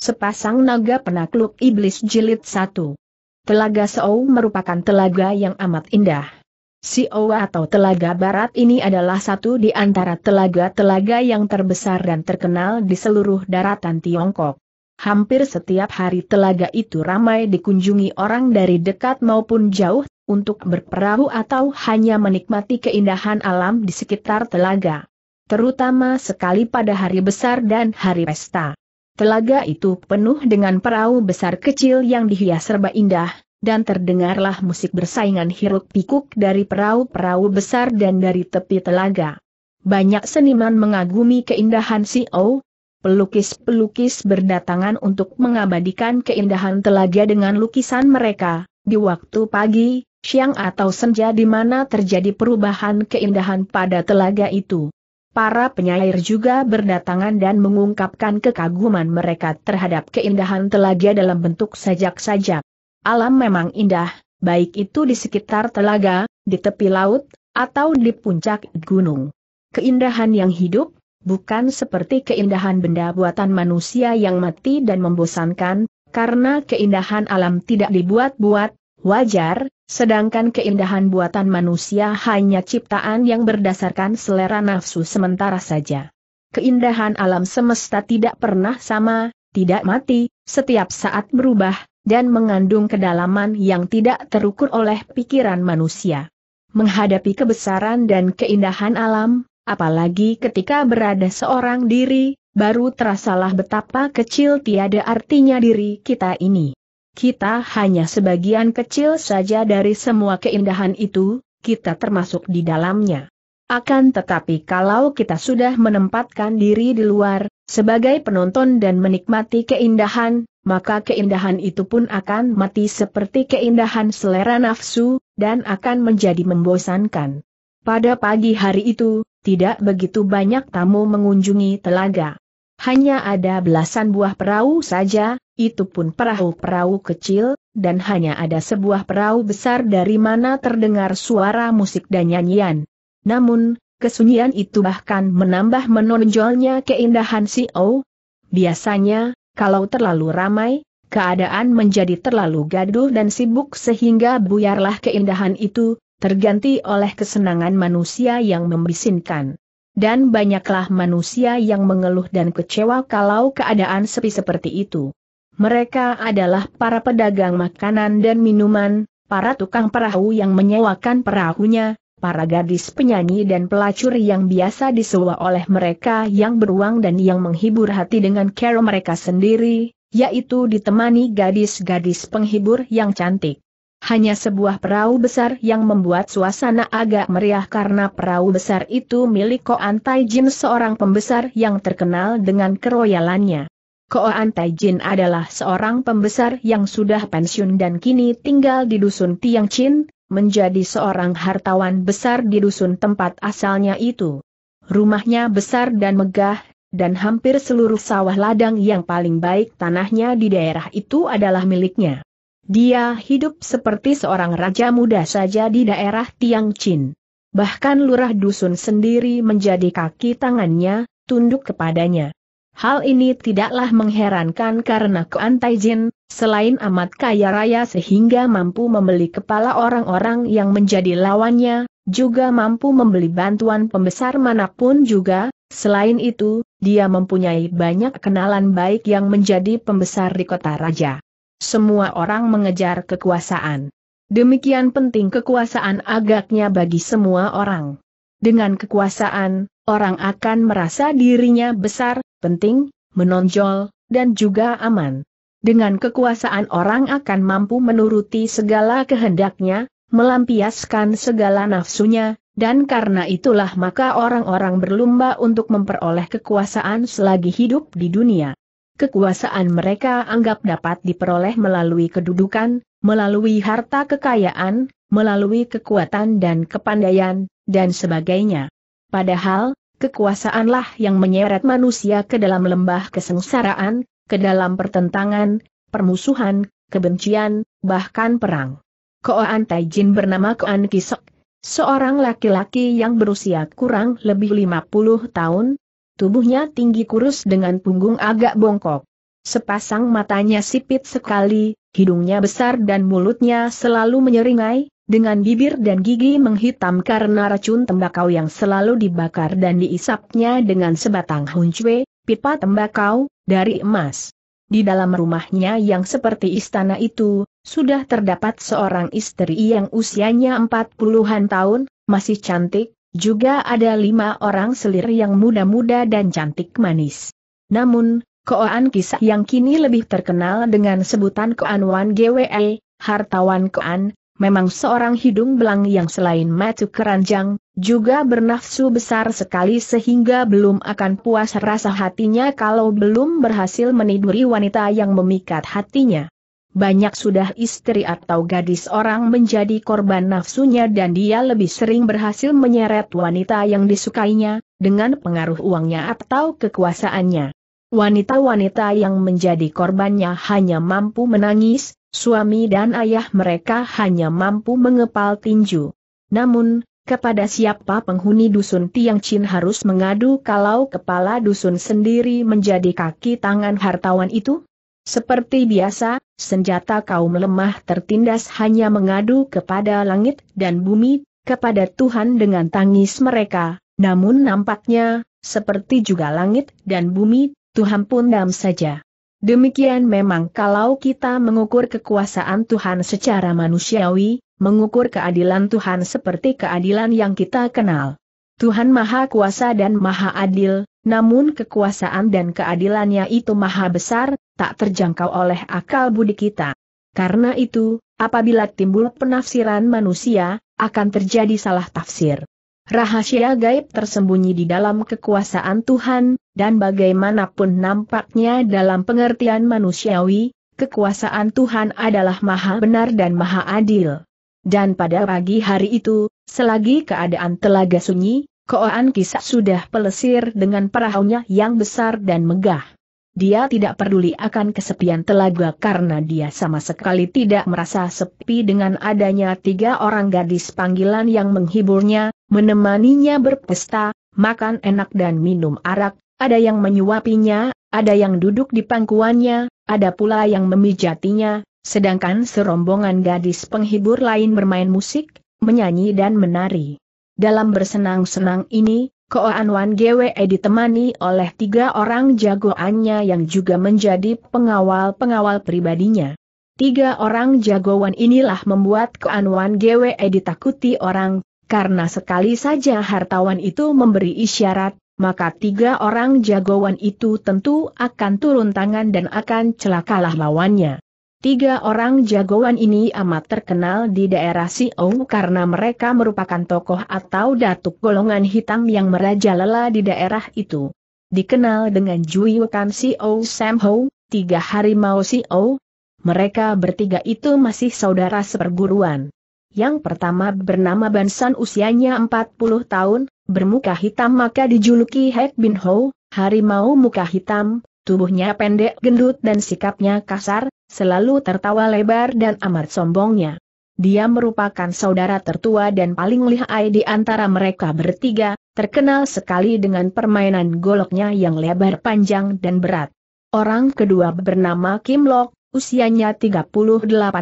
Sepasang Naga Penakluk Iblis Jilid satu. Telaga Sou merupakan telaga yang amat indah. Owa atau Telaga Barat ini adalah satu di antara telaga-telaga yang terbesar dan terkenal di seluruh daratan Tiongkok. Hampir setiap hari telaga itu ramai dikunjungi orang dari dekat maupun jauh, untuk berperahu atau hanya menikmati keindahan alam di sekitar telaga. Terutama sekali pada hari besar dan hari pesta. Telaga itu penuh dengan perahu besar kecil yang dihias serba indah, dan terdengarlah musik bersaingan hiruk pikuk dari perahu-perahu besar dan dari tepi telaga. Banyak seniman mengagumi keindahan O. pelukis-pelukis berdatangan untuk mengabadikan keindahan telaga dengan lukisan mereka, di waktu pagi, siang atau senja di mana terjadi perubahan keindahan pada telaga itu. Para penyair juga berdatangan dan mengungkapkan kekaguman mereka terhadap keindahan telaga dalam bentuk sajak-sajak. Alam memang indah, baik itu di sekitar telaga, di tepi laut, atau di puncak gunung. Keindahan yang hidup, bukan seperti keindahan benda buatan manusia yang mati dan membosankan, karena keindahan alam tidak dibuat-buat, wajar, Sedangkan keindahan buatan manusia hanya ciptaan yang berdasarkan selera nafsu sementara saja. Keindahan alam semesta tidak pernah sama, tidak mati, setiap saat berubah, dan mengandung kedalaman yang tidak terukur oleh pikiran manusia. Menghadapi kebesaran dan keindahan alam, apalagi ketika berada seorang diri, baru terasalah betapa kecil tiada artinya diri kita ini. Kita hanya sebagian kecil saja dari semua keindahan itu, kita termasuk di dalamnya. Akan tetapi kalau kita sudah menempatkan diri di luar, sebagai penonton dan menikmati keindahan, maka keindahan itu pun akan mati seperti keindahan selera nafsu, dan akan menjadi membosankan. Pada pagi hari itu, tidak begitu banyak tamu mengunjungi telaga. Hanya ada belasan buah perahu saja, itu pun perahu-perahu kecil, dan hanya ada sebuah perahu besar dari mana terdengar suara musik dan nyanyian. Namun, kesunyian itu bahkan menambah menonjolnya keindahan si O. Biasanya, kalau terlalu ramai, keadaan menjadi terlalu gaduh dan sibuk sehingga buyarlah keindahan itu, terganti oleh kesenangan manusia yang membisinkan. Dan banyaklah manusia yang mengeluh dan kecewa kalau keadaan sepi seperti itu. Mereka adalah para pedagang makanan dan minuman, para tukang perahu yang menyewakan perahunya, para gadis penyanyi dan pelacur yang biasa disewa oleh mereka yang beruang dan yang menghibur hati dengan care mereka sendiri, yaitu ditemani gadis-gadis penghibur yang cantik. Hanya sebuah perahu besar yang membuat suasana agak meriah karena perahu besar itu milik Koan Taijin seorang pembesar yang terkenal dengan keroyalannya. Koan Taijin adalah seorang pembesar yang sudah pensiun dan kini tinggal di dusun Tiang Chin, menjadi seorang hartawan besar di dusun tempat asalnya itu. Rumahnya besar dan megah, dan hampir seluruh sawah ladang yang paling baik tanahnya di daerah itu adalah miliknya. Dia hidup seperti seorang raja muda saja di daerah Tiang Chin. Bahkan lurah dusun sendiri menjadi kaki tangannya, tunduk kepadanya. Hal ini tidaklah mengherankan karena Kuan Jin, selain amat kaya raya sehingga mampu membeli kepala orang-orang yang menjadi lawannya, juga mampu membeli bantuan pembesar manapun juga, selain itu, dia mempunyai banyak kenalan baik yang menjadi pembesar di kota raja. Semua orang mengejar kekuasaan. Demikian penting kekuasaan agaknya bagi semua orang. Dengan kekuasaan, orang akan merasa dirinya besar, penting, menonjol, dan juga aman. Dengan kekuasaan orang akan mampu menuruti segala kehendaknya, melampiaskan segala nafsunya, dan karena itulah maka orang-orang berlomba untuk memperoleh kekuasaan selagi hidup di dunia kekuasaan mereka anggap dapat diperoleh melalui kedudukan, melalui harta kekayaan, melalui kekuatan dan kepandaian, dan sebagainya. Padahal, kekuasaanlah yang menyeret manusia ke dalam lembah kesengsaraan, ke dalam pertentangan, permusuhan, kebencian, bahkan perang. Koan Taijin bernama Koan Kisok, seorang laki-laki yang berusia kurang lebih 50 tahun, Tubuhnya tinggi kurus dengan punggung agak bongkok. Sepasang matanya sipit sekali, hidungnya besar dan mulutnya selalu menyeringai, dengan bibir dan gigi menghitam karena racun tembakau yang selalu dibakar dan diisapnya dengan sebatang huncwe, pipa tembakau, dari emas. Di dalam rumahnya yang seperti istana itu, sudah terdapat seorang istri yang usianya 40-an tahun, masih cantik, juga ada lima orang selir yang muda-muda dan cantik manis. Namun, Koan Kisah yang kini lebih terkenal dengan sebutan Koan Wan GWE, hartawan Koan, memang seorang hidung belang yang selain matu keranjang, juga bernafsu besar sekali sehingga belum akan puas rasa hatinya kalau belum berhasil meniduri wanita yang memikat hatinya banyak sudah istri atau gadis orang menjadi korban nafsunya dan dia lebih sering berhasil menyeret wanita yang disukainya, dengan pengaruh uangnya atau kekuasaannya. Wanita-wanita yang menjadi korbannya hanya mampu menangis, suami dan ayah mereka hanya mampu mengepal tinju. Namun, kepada siapa penghuni dusun Tiang Chin harus mengadu kalau kepala dusun sendiri menjadi kaki tangan hartawan itu? Seperti biasa, senjata kaum lemah tertindas hanya mengadu kepada langit dan bumi, kepada Tuhan dengan tangis mereka, namun nampaknya, seperti juga langit dan bumi, Tuhan pun dam saja. Demikian memang kalau kita mengukur kekuasaan Tuhan secara manusiawi, mengukur keadilan Tuhan seperti keadilan yang kita kenal. Tuhan Maha Kuasa dan Maha Adil, namun kekuasaan dan keadilannya itu maha besar, tak terjangkau oleh akal budi kita. Karena itu, apabila timbul penafsiran manusia, akan terjadi salah tafsir. Rahasia gaib tersembunyi di dalam kekuasaan Tuhan, dan bagaimanapun nampaknya dalam pengertian manusiawi, kekuasaan Tuhan adalah maha benar dan maha adil. Dan pada pagi hari itu, selagi keadaan telaga sunyi, Koan Kisah sudah pelesir dengan perahunya yang besar dan megah. Dia tidak peduli akan kesepian telaga karena dia sama sekali tidak merasa sepi dengan adanya tiga orang gadis panggilan yang menghiburnya, menemaninya berpesta, makan enak dan minum arak, ada yang menyuapinya, ada yang duduk di pangkuannya, ada pula yang memijatinya, sedangkan serombongan gadis penghibur lain bermain musik, menyanyi dan menari. Dalam bersenang-senang ini, Koan Wan GWE ditemani oleh tiga orang jagoannya yang juga menjadi pengawal-pengawal pribadinya. Tiga orang jagoan inilah membuat Koan Wan GWE ditakuti orang, karena sekali saja hartawan itu memberi isyarat, maka tiga orang jagoan itu tentu akan turun tangan dan akan celakalah lawannya. Tiga orang jagoan ini amat terkenal di daerah Siou karena mereka merupakan tokoh atau datuk golongan hitam yang merajalela di daerah itu. Dikenal dengan julukan Siou Sam Ho, tiga harimau Siou. Mereka bertiga itu masih saudara seperguruan. Yang pertama bernama Bansan usianya 40 tahun, bermuka hitam maka dijuluki Hek Bin Ho, harimau muka hitam, Tubuhnya pendek gendut dan sikapnya kasar, selalu tertawa lebar dan amat sombongnya. Dia merupakan saudara tertua dan paling lihai di antara mereka bertiga, terkenal sekali dengan permainan goloknya yang lebar panjang dan berat. Orang kedua bernama Kim Lok, usianya 38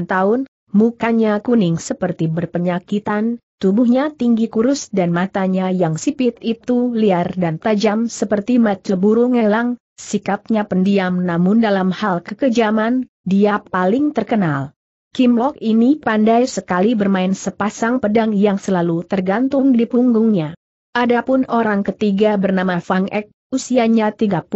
tahun, mukanya kuning seperti berpenyakitan, tubuhnya tinggi kurus dan matanya yang sipit itu liar dan tajam seperti mata burung elang, Sikapnya pendiam namun dalam hal kekejaman, dia paling terkenal. Kim Lok ini pandai sekali bermain sepasang pedang yang selalu tergantung di punggungnya. Adapun orang ketiga bernama Fang Ek, usianya 36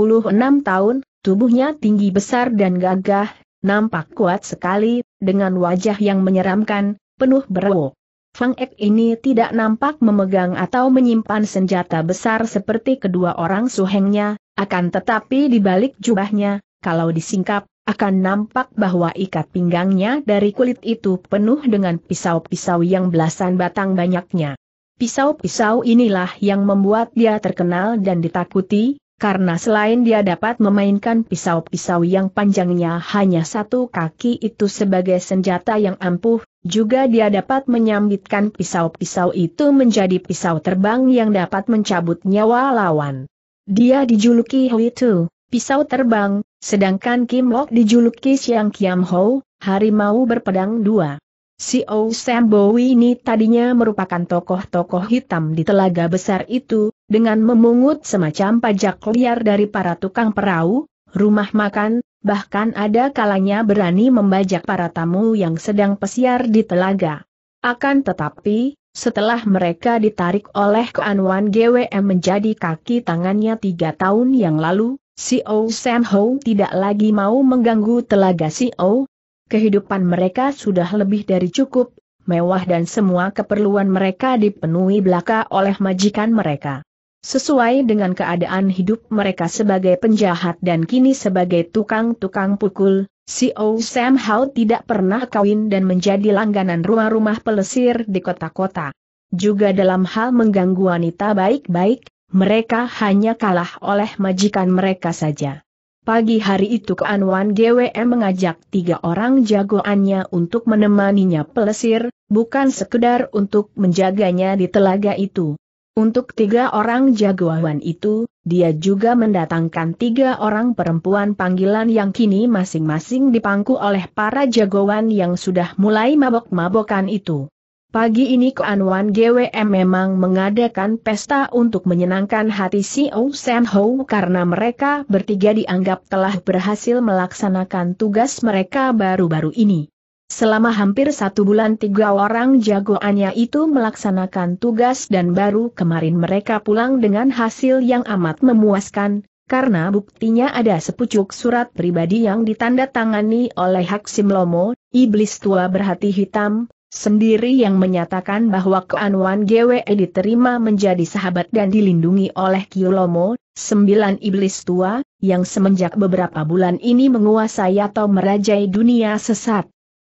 tahun, tubuhnya tinggi besar dan gagah, nampak kuat sekali, dengan wajah yang menyeramkan, penuh berwok. Feng Ek ini tidak nampak memegang atau menyimpan senjata besar seperti kedua orang suhengnya, akan tetapi di balik jubahnya, kalau disingkap, akan nampak bahwa ikat pinggangnya dari kulit itu penuh dengan pisau-pisau yang belasan batang banyaknya. Pisau-pisau inilah yang membuat dia terkenal dan ditakuti, karena selain dia dapat memainkan pisau-pisau yang panjangnya hanya satu kaki itu sebagai senjata yang ampuh, juga dia dapat menyambitkan pisau-pisau itu menjadi pisau terbang yang dapat mencabut nyawa lawan. Dia dijuluki Hui Tu, pisau terbang, sedangkan Kim Lok dijuluki Siang Kiam Ho, harimau berpedang dua. Si O Bowie ini tadinya merupakan tokoh-tokoh hitam di telaga besar itu, dengan memungut semacam pajak liar dari para tukang perahu, rumah makan, bahkan ada kalanya berani membajak para tamu yang sedang pesiar di telaga. Akan tetapi, setelah mereka ditarik oleh keanuan GWM menjadi kaki tangannya tiga tahun yang lalu, Si O Sam Ho tidak lagi mau mengganggu telaga Si O, kehidupan mereka sudah lebih dari cukup, mewah dan semua keperluan mereka dipenuhi belaka oleh majikan mereka. Sesuai dengan keadaan hidup mereka sebagai penjahat dan kini sebagai tukang-tukang pukul, si O Sam Hau tidak pernah kawin dan menjadi langganan rumah-rumah pelesir di kota-kota. Juga dalam hal mengganggu wanita baik-baik, mereka hanya kalah oleh majikan mereka saja. Pagi hari itu Keanwan GWM mengajak tiga orang jagoannya untuk menemaninya pelesir, bukan sekedar untuk menjaganya di telaga itu. Untuk tiga orang jagoan itu, dia juga mendatangkan tiga orang perempuan panggilan yang kini masing-masing dipangku oleh para jagoan yang sudah mulai mabok-mabokan itu. Pagi ini Keanwan GWM memang mengadakan pesta untuk menyenangkan hati CEO Sam Ho karena mereka bertiga dianggap telah berhasil melaksanakan tugas mereka baru-baru ini. Selama hampir satu bulan tiga orang jagoannya itu melaksanakan tugas dan baru kemarin mereka pulang dengan hasil yang amat memuaskan, karena buktinya ada sepucuk surat pribadi yang ditandatangani oleh Haksim Lomo, iblis tua berhati hitam, sendiri yang menyatakan bahwa keanuan GWE diterima menjadi sahabat dan dilindungi oleh Kilomo, sembilan iblis tua, yang semenjak beberapa bulan ini menguasai atau merajai dunia sesat.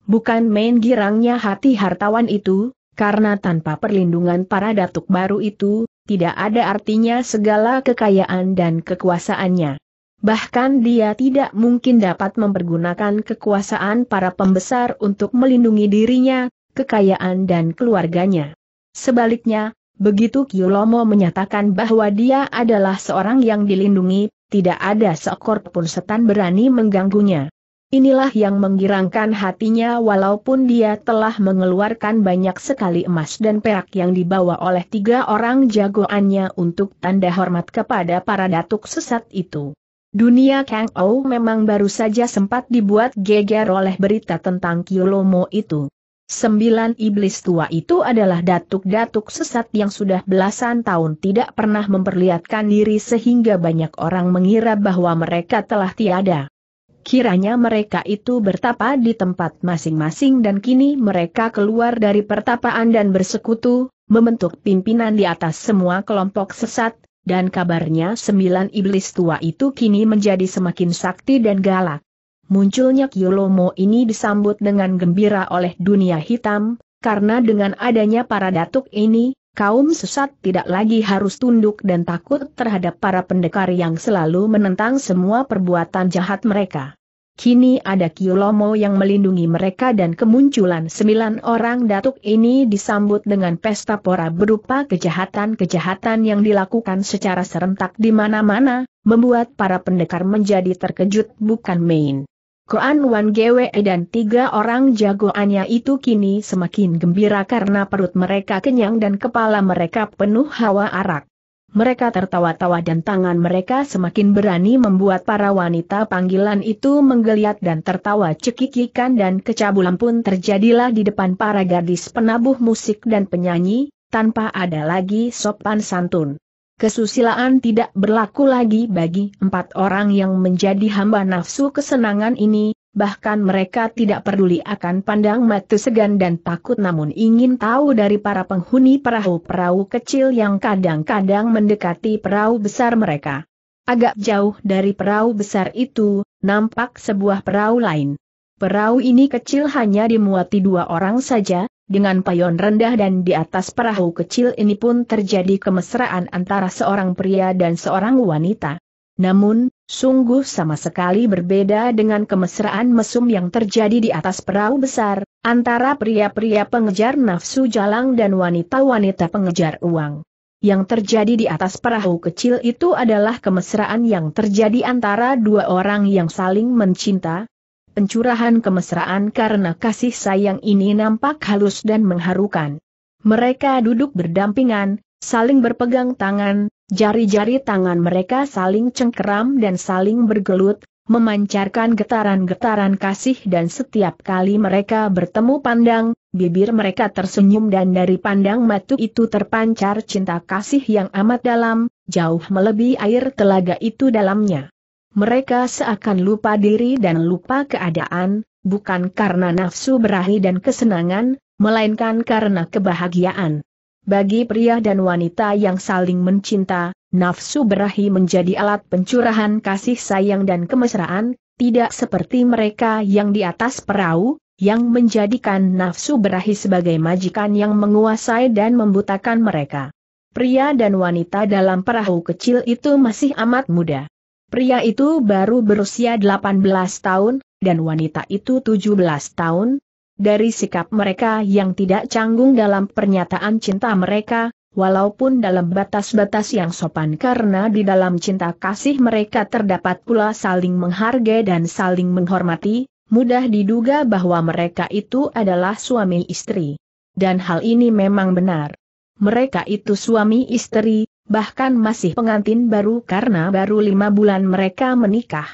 Bukan main girangnya hati hartawan itu, karena tanpa perlindungan para datuk baru itu, tidak ada artinya segala kekayaan dan kekuasaannya. Bahkan dia tidak mungkin dapat mempergunakan kekuasaan para pembesar untuk melindungi dirinya, kekayaan dan keluarganya. Sebaliknya, begitu Kyulomo menyatakan bahwa dia adalah seorang yang dilindungi, tidak ada seekor pun setan berani mengganggunya. Inilah yang menggirangkan hatinya walaupun dia telah mengeluarkan banyak sekali emas dan perak yang dibawa oleh tiga orang jagoannya untuk tanda hormat kepada para datuk sesat itu. Dunia Kang Ou memang baru saja sempat dibuat geger oleh berita tentang Kyulomo itu. Sembilan iblis tua itu adalah datuk-datuk sesat yang sudah belasan tahun tidak pernah memperlihatkan diri sehingga banyak orang mengira bahwa mereka telah tiada. Kiranya mereka itu bertapa di tempat masing-masing dan kini mereka keluar dari pertapaan dan bersekutu, membentuk pimpinan di atas semua kelompok sesat, dan kabarnya sembilan iblis tua itu kini menjadi semakin sakti dan galak munculnya Kyolomo ini disambut dengan gembira oleh dunia hitam, karena dengan adanya para datuk ini, kaum sesat tidak lagi harus tunduk dan takut terhadap para pendekar yang selalu menentang semua perbuatan jahat mereka. Kini ada Kyolomo yang melindungi mereka dan kemunculan sembilan orang datuk ini disambut dengan pesta pora berupa kejahatan-kejahatan yang dilakukan secara serentak di mana-mana, membuat para pendekar menjadi terkejut bukan main. Koan Wan Gwe dan tiga orang jagoannya itu kini semakin gembira karena perut mereka kenyang dan kepala mereka penuh hawa arak. Mereka tertawa-tawa dan tangan mereka semakin berani membuat para wanita panggilan itu menggeliat dan tertawa cekikikan dan kecabulan pun terjadilah di depan para gadis penabuh musik dan penyanyi, tanpa ada lagi sopan santun kesusilaan tidak berlaku lagi bagi empat orang yang menjadi hamba nafsu kesenangan ini, bahkan mereka tidak peduli akan pandang mata segan dan takut namun ingin tahu dari para penghuni perahu-perahu kecil yang kadang-kadang mendekati perahu besar mereka. Agak jauh dari perahu besar itu, nampak sebuah perahu lain. Perahu ini kecil hanya dimuati dua orang saja, dengan payon rendah dan di atas perahu kecil ini pun terjadi kemesraan antara seorang pria dan seorang wanita. Namun, sungguh sama sekali berbeda dengan kemesraan mesum yang terjadi di atas perahu besar, antara pria-pria pengejar nafsu jalang dan wanita-wanita pengejar uang. Yang terjadi di atas perahu kecil itu adalah kemesraan yang terjadi antara dua orang yang saling mencinta, Pencurahan kemesraan karena kasih sayang ini nampak halus dan mengharukan. Mereka duduk berdampingan, saling berpegang tangan, jari-jari tangan mereka saling cengkeram dan saling bergelut, memancarkan getaran-getaran kasih dan setiap kali mereka bertemu pandang, bibir mereka tersenyum dan dari pandang matu itu terpancar cinta kasih yang amat dalam, jauh melebihi air telaga itu dalamnya. Mereka seakan lupa diri dan lupa keadaan, bukan karena nafsu berahi dan kesenangan, melainkan karena kebahagiaan. Bagi pria dan wanita yang saling mencinta, nafsu berahi menjadi alat pencurahan kasih sayang dan kemesraan, tidak seperti mereka yang di atas perahu, yang menjadikan nafsu berahi sebagai majikan yang menguasai dan membutakan mereka. Pria dan wanita dalam perahu kecil itu masih amat muda. Pria itu baru berusia 18 tahun, dan wanita itu 17 tahun. Dari sikap mereka yang tidak canggung dalam pernyataan cinta mereka, walaupun dalam batas-batas yang sopan karena di dalam cinta kasih mereka terdapat pula saling menghargai dan saling menghormati, mudah diduga bahwa mereka itu adalah suami istri. Dan hal ini memang benar. Mereka itu suami istri, bahkan masih pengantin baru karena baru lima bulan mereka menikah.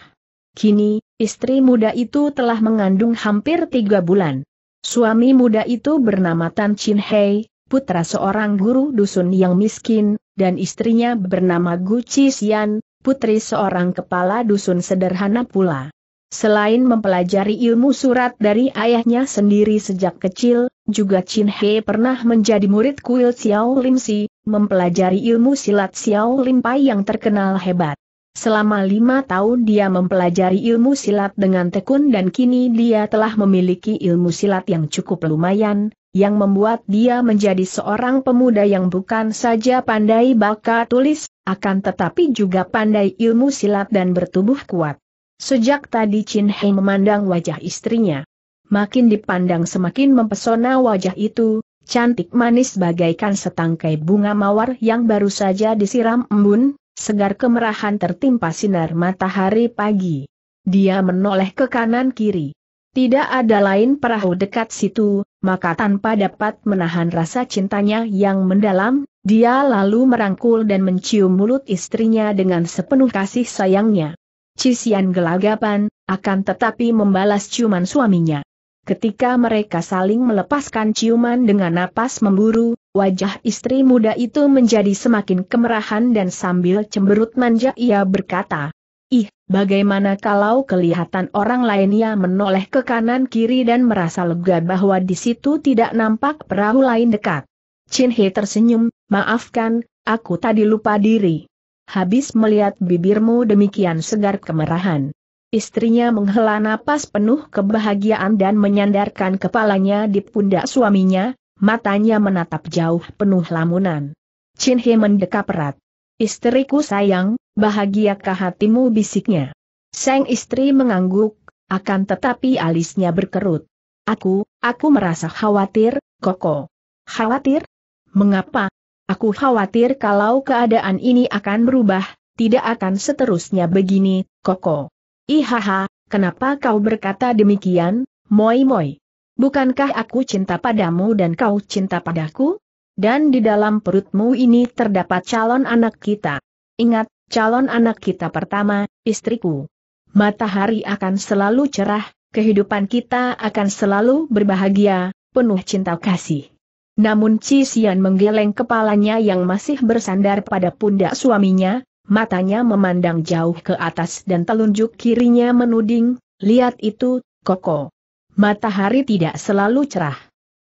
Kini, istri muda itu telah mengandung hampir tiga bulan. Suami muda itu bernama Tan Chin Hei, putra seorang guru dusun yang miskin, dan istrinya bernama Gu Chi Xian, putri seorang kepala dusun sederhana pula. Selain mempelajari ilmu surat dari ayahnya sendiri sejak kecil, juga Chin He pernah menjadi murid kuil Xiao Lim Si, mempelajari ilmu silat Xiao Lim Pai yang terkenal hebat. Selama lima tahun dia mempelajari ilmu silat dengan tekun dan kini dia telah memiliki ilmu silat yang cukup lumayan, yang membuat dia menjadi seorang pemuda yang bukan saja pandai baca tulis, akan tetapi juga pandai ilmu silat dan bertubuh kuat. Sejak tadi Chin Hei memandang wajah istrinya. Makin dipandang semakin mempesona wajah itu, cantik manis bagaikan setangkai bunga mawar yang baru saja disiram embun, segar kemerahan tertimpa sinar matahari pagi. Dia menoleh ke kanan kiri. Tidak ada lain perahu dekat situ, maka tanpa dapat menahan rasa cintanya yang mendalam, dia lalu merangkul dan mencium mulut istrinya dengan sepenuh kasih sayangnya. Cisian gelagapan, akan tetapi membalas ciuman suaminya. Ketika mereka saling melepaskan ciuman dengan napas memburu, wajah istri muda itu menjadi semakin kemerahan dan sambil cemberut manja ia berkata, Ih, bagaimana kalau kelihatan orang lainnya menoleh ke kanan kiri dan merasa lega bahwa di situ tidak nampak perahu lain dekat. Chin He tersenyum, maafkan, aku tadi lupa diri habis melihat bibirmu demikian segar kemerahan. Istrinya menghela napas penuh kebahagiaan dan menyandarkan kepalanya di pundak suaminya, matanya menatap jauh penuh lamunan. Chin He mendekap erat. Istriku sayang, bahagiakah hatimu bisiknya. Sang istri mengangguk, akan tetapi alisnya berkerut. Aku, aku merasa khawatir, Koko. Khawatir? Mengapa? Aku khawatir kalau keadaan ini akan berubah, tidak akan seterusnya begini, Koko. Ihaha, kenapa kau berkata demikian, Moi Moi? Bukankah aku cinta padamu dan kau cinta padaku? Dan di dalam perutmu ini terdapat calon anak kita. Ingat, calon anak kita pertama, istriku. Matahari akan selalu cerah, kehidupan kita akan selalu berbahagia, penuh cinta kasih. Namun Cisian menggeleng kepalanya yang masih bersandar pada pundak suaminya, matanya memandang jauh ke atas dan telunjuk kirinya menuding, lihat itu, Koko. Matahari tidak selalu cerah.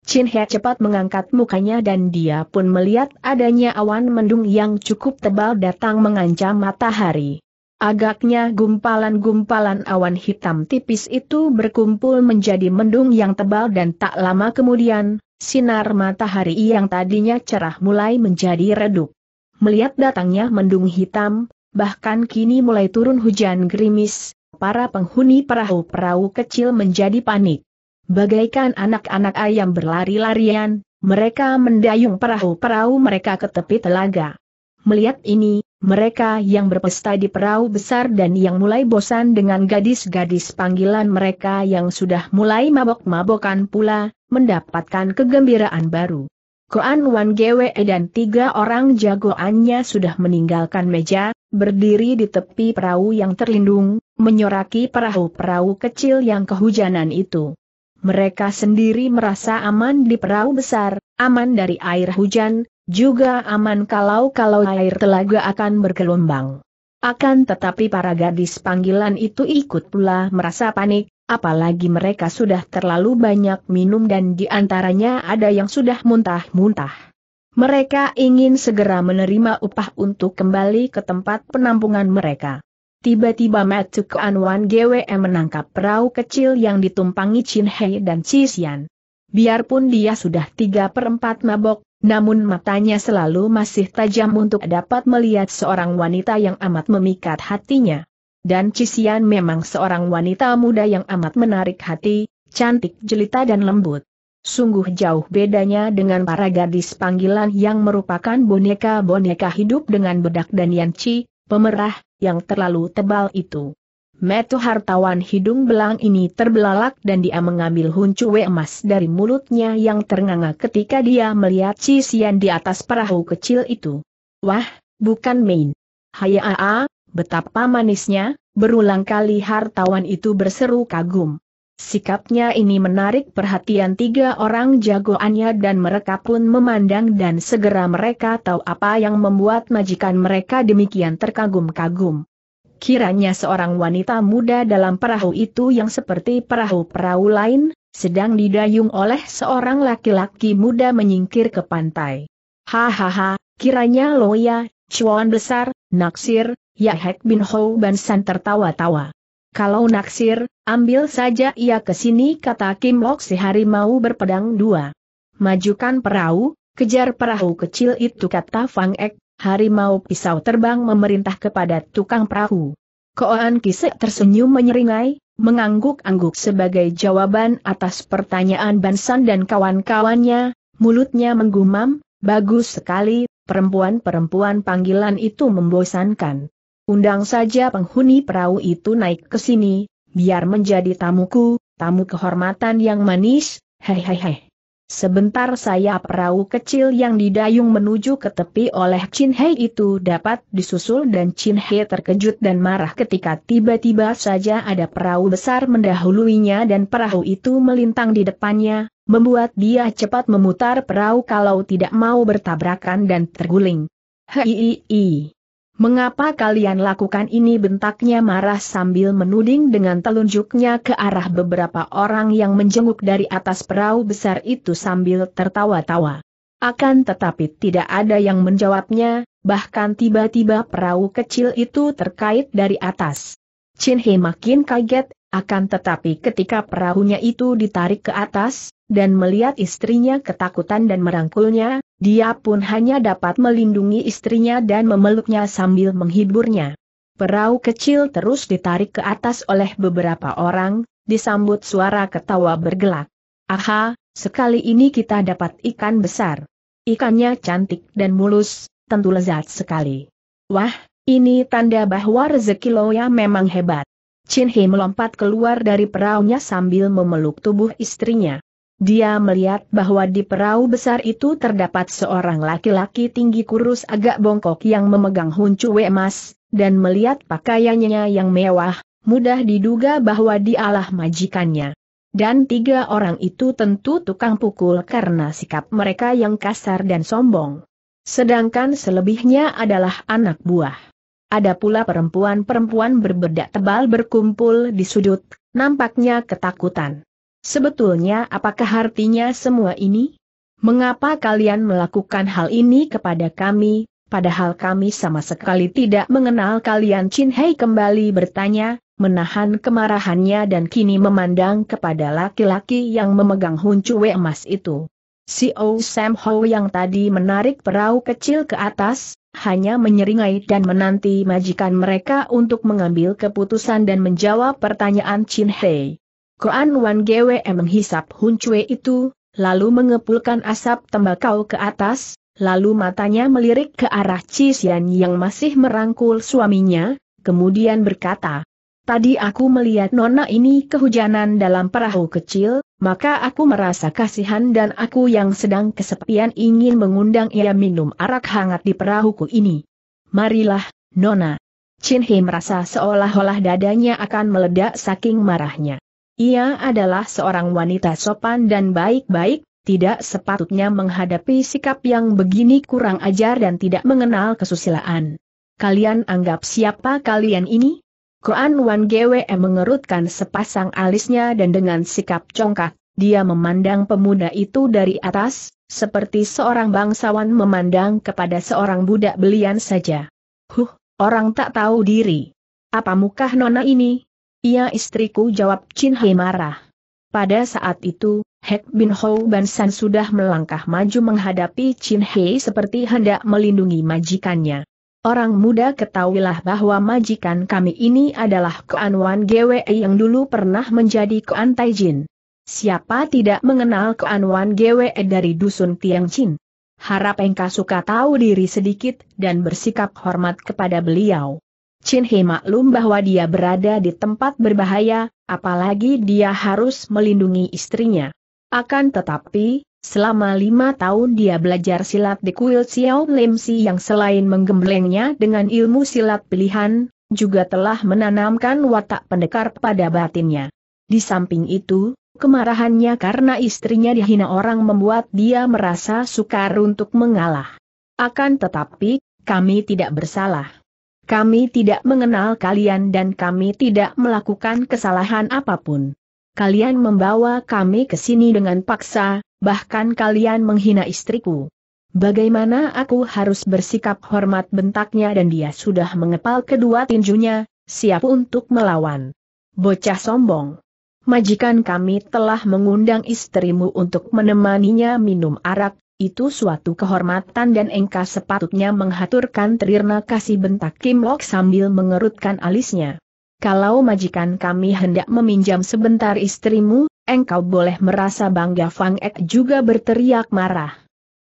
Chin He cepat mengangkat mukanya dan dia pun melihat adanya awan mendung yang cukup tebal datang mengancam matahari. Agaknya gumpalan-gumpalan awan hitam tipis itu berkumpul menjadi mendung yang tebal dan tak lama kemudian, Sinar matahari yang tadinya cerah mulai menjadi redup. Melihat datangnya mendung hitam, bahkan kini mulai turun hujan gerimis, para penghuni perahu-perahu kecil menjadi panik. Bagaikan anak-anak ayam berlari-larian, mereka mendayung perahu-perahu mereka ke tepi telaga. Melihat ini, mereka yang berpesta di perahu besar dan yang mulai bosan dengan gadis-gadis panggilan mereka yang sudah mulai mabok-mabokan pula, mendapatkan kegembiraan baru. Koan Wan Gwe dan tiga orang jagoannya sudah meninggalkan meja, berdiri di tepi perahu yang terlindung, menyoraki perahu-perahu kecil yang kehujanan itu. Mereka sendiri merasa aman di perahu besar, aman dari air hujan, juga aman kalau-kalau air telaga akan bergelombang. Akan tetapi para gadis panggilan itu ikut pula merasa panik, apalagi mereka sudah terlalu banyak minum dan di antaranya ada yang sudah muntah-muntah. Mereka ingin segera menerima upah untuk kembali ke tempat penampungan mereka. Tiba-tiba Matsuko Anwan GWM menangkap perahu kecil yang ditumpangi Chin Hei dan Cisian. Biarpun dia sudah tiga perempat mabok, namun matanya selalu masih tajam untuk dapat melihat seorang wanita yang amat memikat hatinya. Dan Cisian memang seorang wanita muda yang amat menarik hati, cantik jelita dan lembut. Sungguh jauh bedanya dengan para gadis panggilan yang merupakan boneka-boneka hidup dengan bedak dan yanci, pemerah, yang terlalu tebal itu. Metu hartawan hidung belang ini terbelalak dan dia mengambil huncuwe emas dari mulutnya yang ternganga ketika dia melihat cisian di atas perahu kecil itu. Wah, bukan main. Hayaa, betapa manisnya, berulang kali hartawan itu berseru kagum. Sikapnya ini menarik perhatian tiga orang jagoannya dan mereka pun memandang dan segera mereka tahu apa yang membuat majikan mereka demikian terkagum-kagum kiranya seorang wanita muda dalam perahu itu yang seperti perahu-perahu lain, sedang didayung oleh seorang laki-laki muda menyingkir ke pantai. Hahaha, kiranya Loya, cuan besar, naksir, ya Hek bin Hou Bansan tertawa-tawa. Kalau naksir, ambil saja ia ke sini kata Kim Lok si mau berpedang dua. Majukan perahu, kejar perahu kecil itu kata Fang Ek harimau pisau terbang memerintah kepada tukang perahu. Koan Kisek tersenyum menyeringai, mengangguk-angguk sebagai jawaban atas pertanyaan Bansan dan kawan-kawannya, mulutnya menggumam, bagus sekali, perempuan-perempuan panggilan itu membosankan. Undang saja penghuni perahu itu naik ke sini, biar menjadi tamuku, tamu kehormatan yang manis, hehehe. Sebentar saya perahu kecil yang didayung menuju ke tepi oleh Chin Hei itu dapat disusul dan Chin Hei terkejut dan marah ketika tiba-tiba saja ada perahu besar mendahuluinya dan perahu itu melintang di depannya, membuat dia cepat memutar perahu kalau tidak mau bertabrakan dan terguling. Hei, Mengapa kalian lakukan ini bentaknya marah sambil menuding dengan telunjuknya ke arah beberapa orang yang menjenguk dari atas perahu besar itu sambil tertawa-tawa. Akan tetapi tidak ada yang menjawabnya, bahkan tiba-tiba perahu kecil itu terkait dari atas. Chin He makin kaget, akan tetapi ketika perahunya itu ditarik ke atas, dan melihat istrinya ketakutan dan merangkulnya, dia pun hanya dapat melindungi istrinya dan memeluknya sambil menghiburnya. Perahu kecil terus ditarik ke atas oleh beberapa orang, disambut suara ketawa bergelak. Aha, sekali ini kita dapat ikan besar. Ikannya cantik dan mulus, tentu lezat sekali. Wah, ini tanda bahwa rezeki Loya memang hebat. Chin He melompat keluar dari peraunya sambil memeluk tubuh istrinya. Dia melihat bahwa di perahu besar itu terdapat seorang laki-laki tinggi kurus agak bongkok yang memegang huncu emas, dan melihat pakaiannya yang mewah, mudah diduga bahwa dialah majikannya. Dan tiga orang itu tentu tukang pukul karena sikap mereka yang kasar dan sombong. Sedangkan selebihnya adalah anak buah. Ada pula perempuan-perempuan berbedak tebal berkumpul di sudut, nampaknya ketakutan. Sebetulnya apakah artinya semua ini? Mengapa kalian melakukan hal ini kepada kami, padahal kami sama sekali tidak mengenal kalian? Chin Hei kembali bertanya, menahan kemarahannya dan kini memandang kepada laki-laki yang memegang huncuwe emas itu. Si O Sam Ho yang tadi menarik perahu kecil ke atas, hanya menyeringai dan menanti majikan mereka untuk mengambil keputusan dan menjawab pertanyaan Chin Hei. Koan Wan GWM menghisap huncue itu, lalu mengepulkan asap tembakau ke atas, lalu matanya melirik ke arah Cisian yang masih merangkul suaminya, kemudian berkata, Tadi aku melihat nona ini kehujanan dalam perahu kecil, maka aku merasa kasihan dan aku yang sedang kesepian ingin mengundang ia minum arak hangat di perahuku ini. Marilah, nona. Chin He merasa seolah-olah dadanya akan meledak saking marahnya. Ia adalah seorang wanita sopan dan baik-baik, tidak sepatutnya menghadapi sikap yang begini kurang ajar dan tidak mengenal kesusilaan. Kalian anggap siapa kalian ini? Kuan Wan Gwe mengerutkan sepasang alisnya dan dengan sikap congkak, dia memandang pemuda itu dari atas, seperti seorang bangsawan memandang kepada seorang budak belian saja. Huh, orang tak tahu diri. Apa mukah nona ini? Ia istriku jawab Chin Hei marah. Pada saat itu, Hek Bin Hou Bansan sudah melangkah maju menghadapi Chin Hei seperti hendak melindungi majikannya. Orang muda ketahuilah bahwa majikan kami ini adalah Kuan Wan Gwe yang dulu pernah menjadi Koan Jin. Siapa tidak mengenal Kuan Wan Gwe dari dusun Tiang Chin? Harap engkau suka tahu diri sedikit dan bersikap hormat kepada beliau. Chin He maklum bahwa dia berada di tempat berbahaya, apalagi dia harus melindungi istrinya. Akan tetapi, selama lima tahun dia belajar silat di kuil Xiao Lim Si yang selain menggemblengnya dengan ilmu silat pilihan, juga telah menanamkan watak pendekar pada batinnya. Di samping itu, kemarahannya karena istrinya dihina orang membuat dia merasa sukar untuk mengalah. Akan tetapi, kami tidak bersalah. Kami tidak mengenal kalian dan kami tidak melakukan kesalahan apapun. Kalian membawa kami ke sini dengan paksa, bahkan kalian menghina istriku. Bagaimana aku harus bersikap hormat bentaknya dan dia sudah mengepal kedua tinjunya, siap untuk melawan. Bocah sombong. Majikan kami telah mengundang istrimu untuk menemaninya minum arak, itu suatu kehormatan dan engkau sepatutnya menghaturkan terirna kasih bentak Kim Lok sambil mengerutkan alisnya. Kalau majikan kami hendak meminjam sebentar istrimu, engkau boleh merasa bangga Fang Ek juga berteriak marah.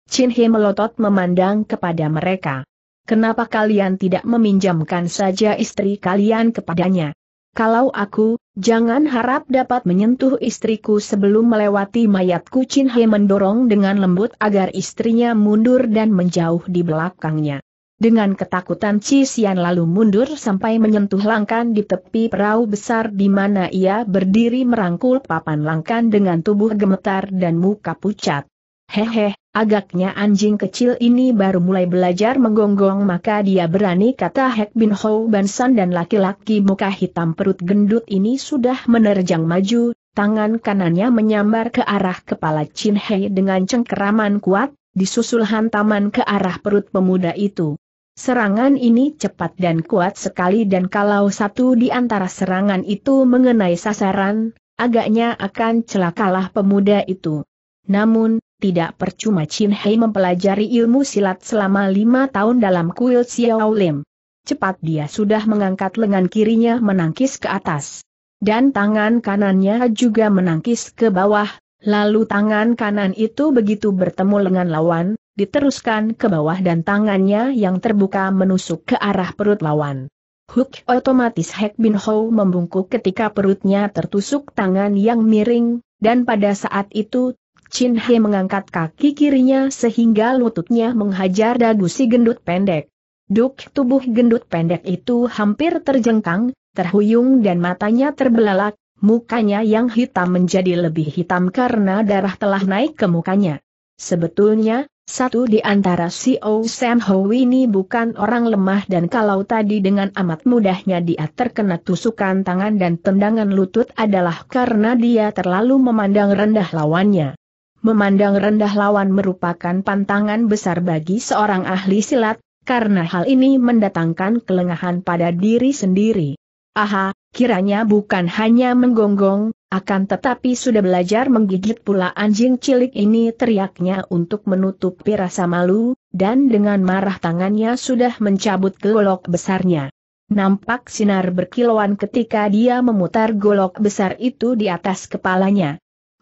Chin He melotot memandang kepada mereka. Kenapa kalian tidak meminjamkan saja istri kalian kepadanya? Kalau aku, jangan harap dapat menyentuh istriku sebelum melewati mayat kucin He mendorong dengan lembut agar istrinya mundur dan menjauh di belakangnya. Dengan ketakutan Cisian lalu mundur sampai menyentuh langkan di tepi perahu besar di mana ia berdiri merangkul papan langkan dengan tubuh gemetar dan muka pucat. Hehe, Agaknya anjing kecil ini baru mulai belajar menggonggong maka dia berani kata Hek Bin Ho Bansan dan laki-laki muka hitam perut gendut ini sudah menerjang maju, tangan kanannya menyambar ke arah kepala Chin Hei dengan cengkeraman kuat, disusul hantaman ke arah perut pemuda itu. Serangan ini cepat dan kuat sekali dan kalau satu di antara serangan itu mengenai sasaran, agaknya akan celakalah pemuda itu. Namun, tidak percuma Chin Hei mempelajari ilmu silat selama lima tahun dalam kuil Xiao Lim. Cepat dia sudah mengangkat lengan kirinya menangkis ke atas. Dan tangan kanannya juga menangkis ke bawah, lalu tangan kanan itu begitu bertemu lengan lawan, diteruskan ke bawah dan tangannya yang terbuka menusuk ke arah perut lawan. Hook otomatis Hek Bin Ho membungkuk ketika perutnya tertusuk tangan yang miring, dan pada saat itu Chin He mengangkat kaki kirinya sehingga lututnya menghajar dagu si gendut pendek. Duk tubuh gendut pendek itu hampir terjengkang, terhuyung dan matanya terbelalak, mukanya yang hitam menjadi lebih hitam karena darah telah naik ke mukanya. Sebetulnya, satu di antara si O Sam Ho ini bukan orang lemah dan kalau tadi dengan amat mudahnya dia terkena tusukan tangan dan tendangan lutut adalah karena dia terlalu memandang rendah lawannya. Memandang rendah lawan merupakan pantangan besar bagi seorang ahli silat, karena hal ini mendatangkan kelengahan pada diri sendiri. Aha, kiranya bukan hanya menggonggong, akan tetapi sudah belajar menggigit pula anjing cilik ini teriaknya untuk menutupi rasa malu, dan dengan marah tangannya sudah mencabut golok besarnya. Nampak sinar berkilauan ketika dia memutar golok besar itu di atas kepalanya.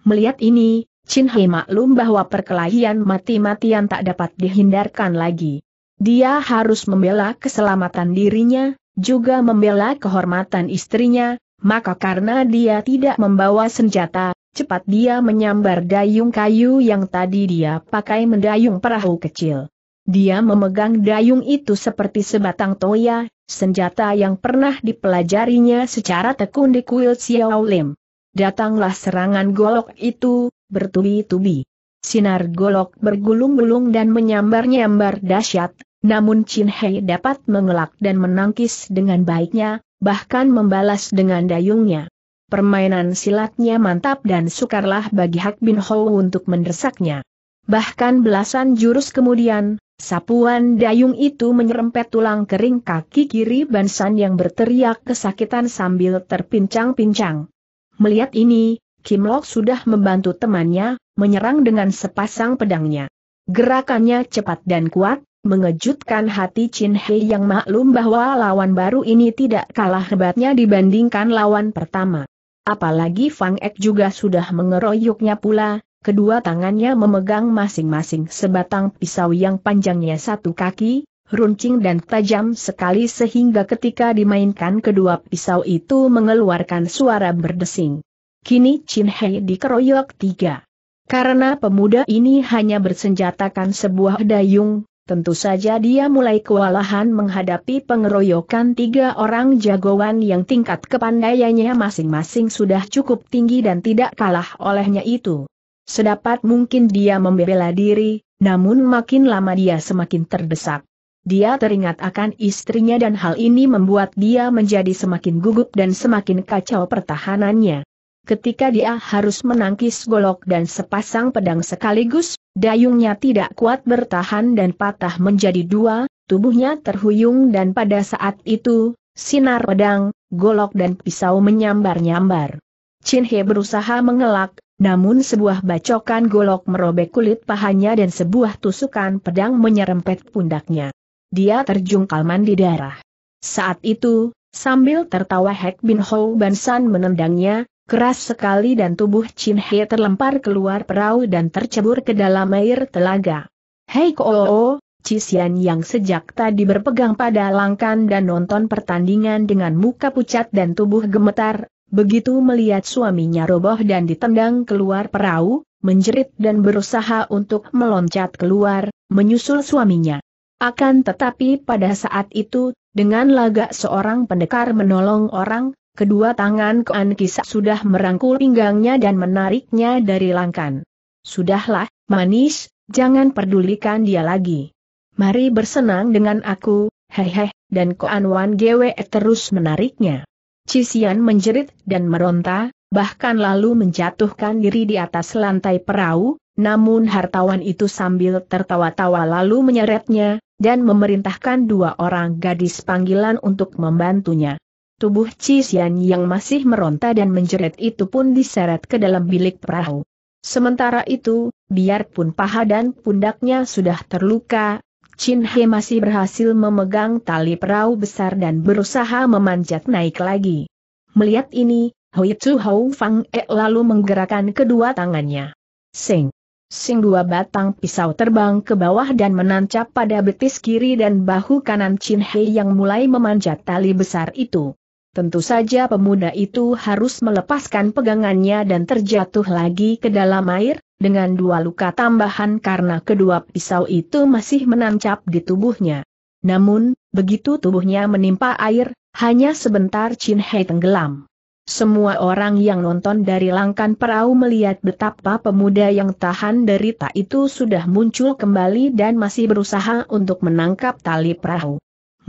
Melihat ini, Chin Hei maklum bahwa perkelahian mati-matian tak dapat dihindarkan lagi. Dia harus membela keselamatan dirinya, juga membela kehormatan istrinya, maka karena dia tidak membawa senjata, cepat dia menyambar dayung kayu yang tadi dia pakai mendayung perahu kecil. Dia memegang dayung itu seperti sebatang toya, senjata yang pernah dipelajarinya secara tekun di kuil Xiao Lim. Datanglah serangan golok itu, bertubi-tubi. Sinar golok bergulung-gulung dan menyambar-nyambar dahsyat, namun Chin Hei dapat mengelak dan menangkis dengan baiknya, bahkan membalas dengan dayungnya. Permainan silatnya mantap dan sukarlah bagi Hak Bin Ho untuk mendesaknya. Bahkan belasan jurus kemudian, sapuan dayung itu menyerempet tulang kering kaki kiri Bansan yang berteriak kesakitan sambil terpincang-pincang. Melihat ini, Kim Lok sudah membantu temannya, menyerang dengan sepasang pedangnya. Gerakannya cepat dan kuat, mengejutkan hati Chin Hei yang maklum bahwa lawan baru ini tidak kalah hebatnya dibandingkan lawan pertama. Apalagi Fang Ek juga sudah mengeroyoknya pula, kedua tangannya memegang masing-masing sebatang pisau yang panjangnya satu kaki, runcing dan tajam sekali sehingga ketika dimainkan kedua pisau itu mengeluarkan suara berdesing. Kini Chin Hei dikeroyok tiga. Karena pemuda ini hanya bersenjatakan sebuah dayung, tentu saja dia mulai kewalahan menghadapi pengeroyokan tiga orang jagoan yang tingkat kepandaiannya masing-masing sudah cukup tinggi dan tidak kalah olehnya itu. Sedapat mungkin dia membela diri, namun makin lama dia semakin terdesak dia teringat akan istrinya dan hal ini membuat dia menjadi semakin gugup dan semakin kacau pertahanannya. Ketika dia harus menangkis golok dan sepasang pedang sekaligus, dayungnya tidak kuat bertahan dan patah menjadi dua, tubuhnya terhuyung dan pada saat itu, sinar pedang, golok dan pisau menyambar-nyambar. Chin He berusaha mengelak, namun sebuah bacokan golok merobek kulit pahanya dan sebuah tusukan pedang menyerempet pundaknya dia terjungkal mandi darah. Saat itu, sambil tertawa Hek Bin Ho Bansan menendangnya, keras sekali dan tubuh Chin He terlempar keluar perahu dan tercebur ke dalam air telaga. Hei Kooo, Cisian yang sejak tadi berpegang pada langkan dan nonton pertandingan dengan muka pucat dan tubuh gemetar, begitu melihat suaminya roboh dan ditendang keluar perahu, menjerit dan berusaha untuk meloncat keluar, menyusul suaminya. Akan tetapi pada saat itu, dengan lagak seorang pendekar menolong orang, kedua tangan Koan Kisa sudah merangkul pinggangnya dan menariknya dari langkan. Sudahlah, manis, jangan pedulikan dia lagi. Mari bersenang dengan aku, hehe, dan Koan Wan Gwe terus menariknya. Cisian menjerit dan meronta, bahkan lalu menjatuhkan diri di atas lantai perahu, namun hartawan itu sambil tertawa-tawa lalu menyeretnya, dan memerintahkan dua orang gadis panggilan untuk membantunya. Tubuh Cisian yang masih meronta dan menjerit itu pun diseret ke dalam bilik perahu. Sementara itu, biarpun paha dan pundaknya sudah terluka, Chin He masih berhasil memegang tali perahu besar dan berusaha memanjat naik lagi. Melihat ini, Hui Chu Hou Fang E lalu menggerakkan kedua tangannya. Sing! Sing dua batang pisau terbang ke bawah dan menancap pada betis kiri dan bahu kanan Chin Hei yang mulai memanjat tali besar itu. Tentu saja pemuda itu harus melepaskan pegangannya dan terjatuh lagi ke dalam air, dengan dua luka tambahan karena kedua pisau itu masih menancap di tubuhnya. Namun, begitu tubuhnya menimpa air, hanya sebentar Chin Hei tenggelam. Semua orang yang nonton dari langkan perahu melihat betapa pemuda yang tahan derita itu sudah muncul kembali dan masih berusaha untuk menangkap tali perahu.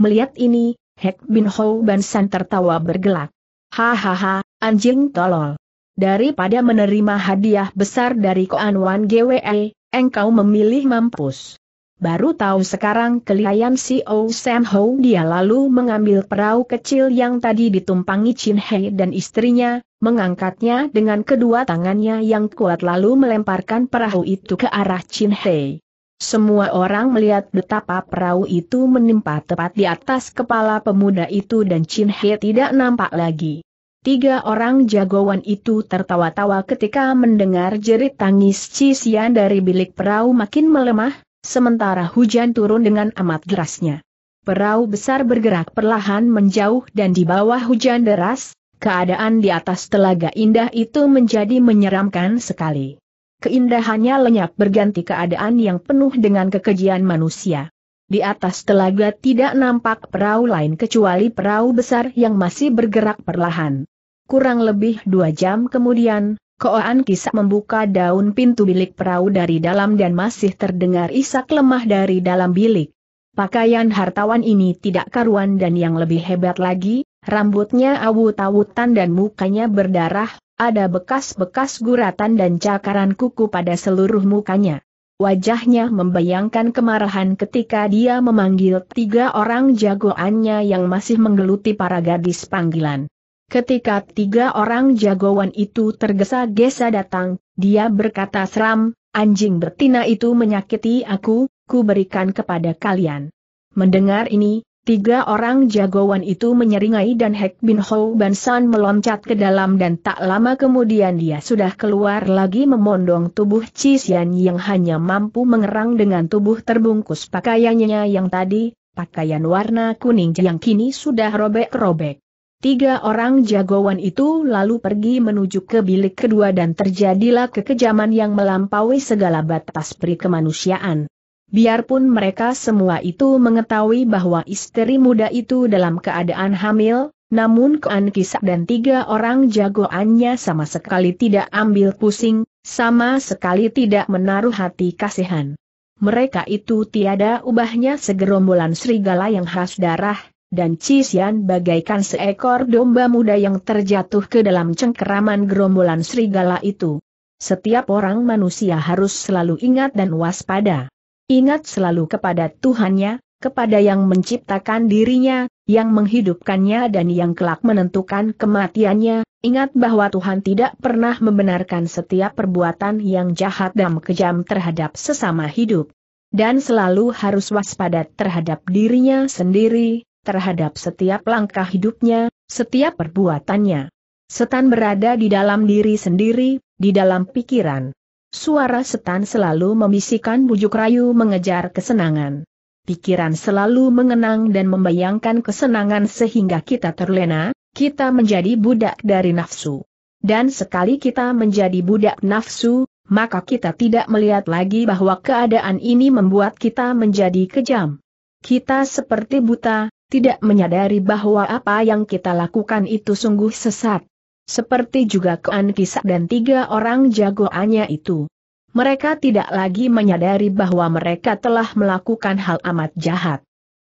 Melihat ini, Hek Bin Ho Bansan tertawa bergelak. Hahaha, anjing tolol. Daripada menerima hadiah besar dari Koan Wan GWE, engkau memilih mampus baru tahu sekarang kelihayan si O Sam Ho dia lalu mengambil perahu kecil yang tadi ditumpangi Chin Hei dan istrinya, mengangkatnya dengan kedua tangannya yang kuat lalu melemparkan perahu itu ke arah Chin Hei. Semua orang melihat betapa perahu itu menimpa tepat di atas kepala pemuda itu dan Chin Hei tidak nampak lagi. Tiga orang jagoan itu tertawa-tawa ketika mendengar jerit tangis Cisian dari bilik perahu makin melemah, sementara hujan turun dengan amat derasnya. Perahu besar bergerak perlahan menjauh dan di bawah hujan deras, keadaan di atas telaga indah itu menjadi menyeramkan sekali. Keindahannya lenyap berganti keadaan yang penuh dengan kekejian manusia. Di atas telaga tidak nampak perahu lain kecuali perahu besar yang masih bergerak perlahan. Kurang lebih dua jam kemudian, Koan Kisak membuka daun pintu bilik perahu dari dalam dan masih terdengar isak lemah dari dalam bilik. Pakaian hartawan ini tidak karuan dan yang lebih hebat lagi, rambutnya awut-awutan dan mukanya berdarah, ada bekas-bekas guratan dan cakaran kuku pada seluruh mukanya. Wajahnya membayangkan kemarahan ketika dia memanggil tiga orang jagoannya yang masih menggeluti para gadis panggilan. Ketika tiga orang jagoan itu tergesa-gesa datang, dia berkata seram, anjing betina itu menyakiti aku, ku berikan kepada kalian. Mendengar ini, tiga orang jagoan itu menyeringai dan Hek Bin Ho Ban San meloncat ke dalam dan tak lama kemudian dia sudah keluar lagi memondong tubuh Cisian yang hanya mampu mengerang dengan tubuh terbungkus pakaiannya yang tadi, pakaian warna kuning yang kini sudah robek-robek. Tiga orang jagoan itu lalu pergi menuju ke bilik kedua dan terjadilah kekejaman yang melampaui segala batas pri kemanusiaan. Biarpun mereka semua itu mengetahui bahwa istri muda itu dalam keadaan hamil, namun Kean Kisak dan tiga orang jagoannya sama sekali tidak ambil pusing, sama sekali tidak menaruh hati kasihan. Mereka itu tiada ubahnya segerombolan serigala yang khas darah, dan Cisian bagaikan seekor domba muda yang terjatuh ke dalam cengkeraman gerombolan serigala itu. Setiap orang manusia harus selalu ingat dan waspada. Ingat selalu kepada Tuhannya, kepada yang menciptakan dirinya, yang menghidupkannya dan yang kelak menentukan kematiannya, ingat bahwa Tuhan tidak pernah membenarkan setiap perbuatan yang jahat dan kejam terhadap sesama hidup. Dan selalu harus waspada terhadap dirinya sendiri, terhadap setiap langkah hidupnya, setiap perbuatannya. Setan berada di dalam diri sendiri, di dalam pikiran. Suara setan selalu membisikkan bujuk rayu mengejar kesenangan. Pikiran selalu mengenang dan membayangkan kesenangan sehingga kita terlena, kita menjadi budak dari nafsu. Dan sekali kita menjadi budak nafsu, maka kita tidak melihat lagi bahwa keadaan ini membuat kita menjadi kejam. Kita seperti buta, tidak menyadari bahwa apa yang kita lakukan itu sungguh sesat. Seperti juga Kuan Kisak dan tiga orang jagoannya itu. Mereka tidak lagi menyadari bahwa mereka telah melakukan hal amat jahat.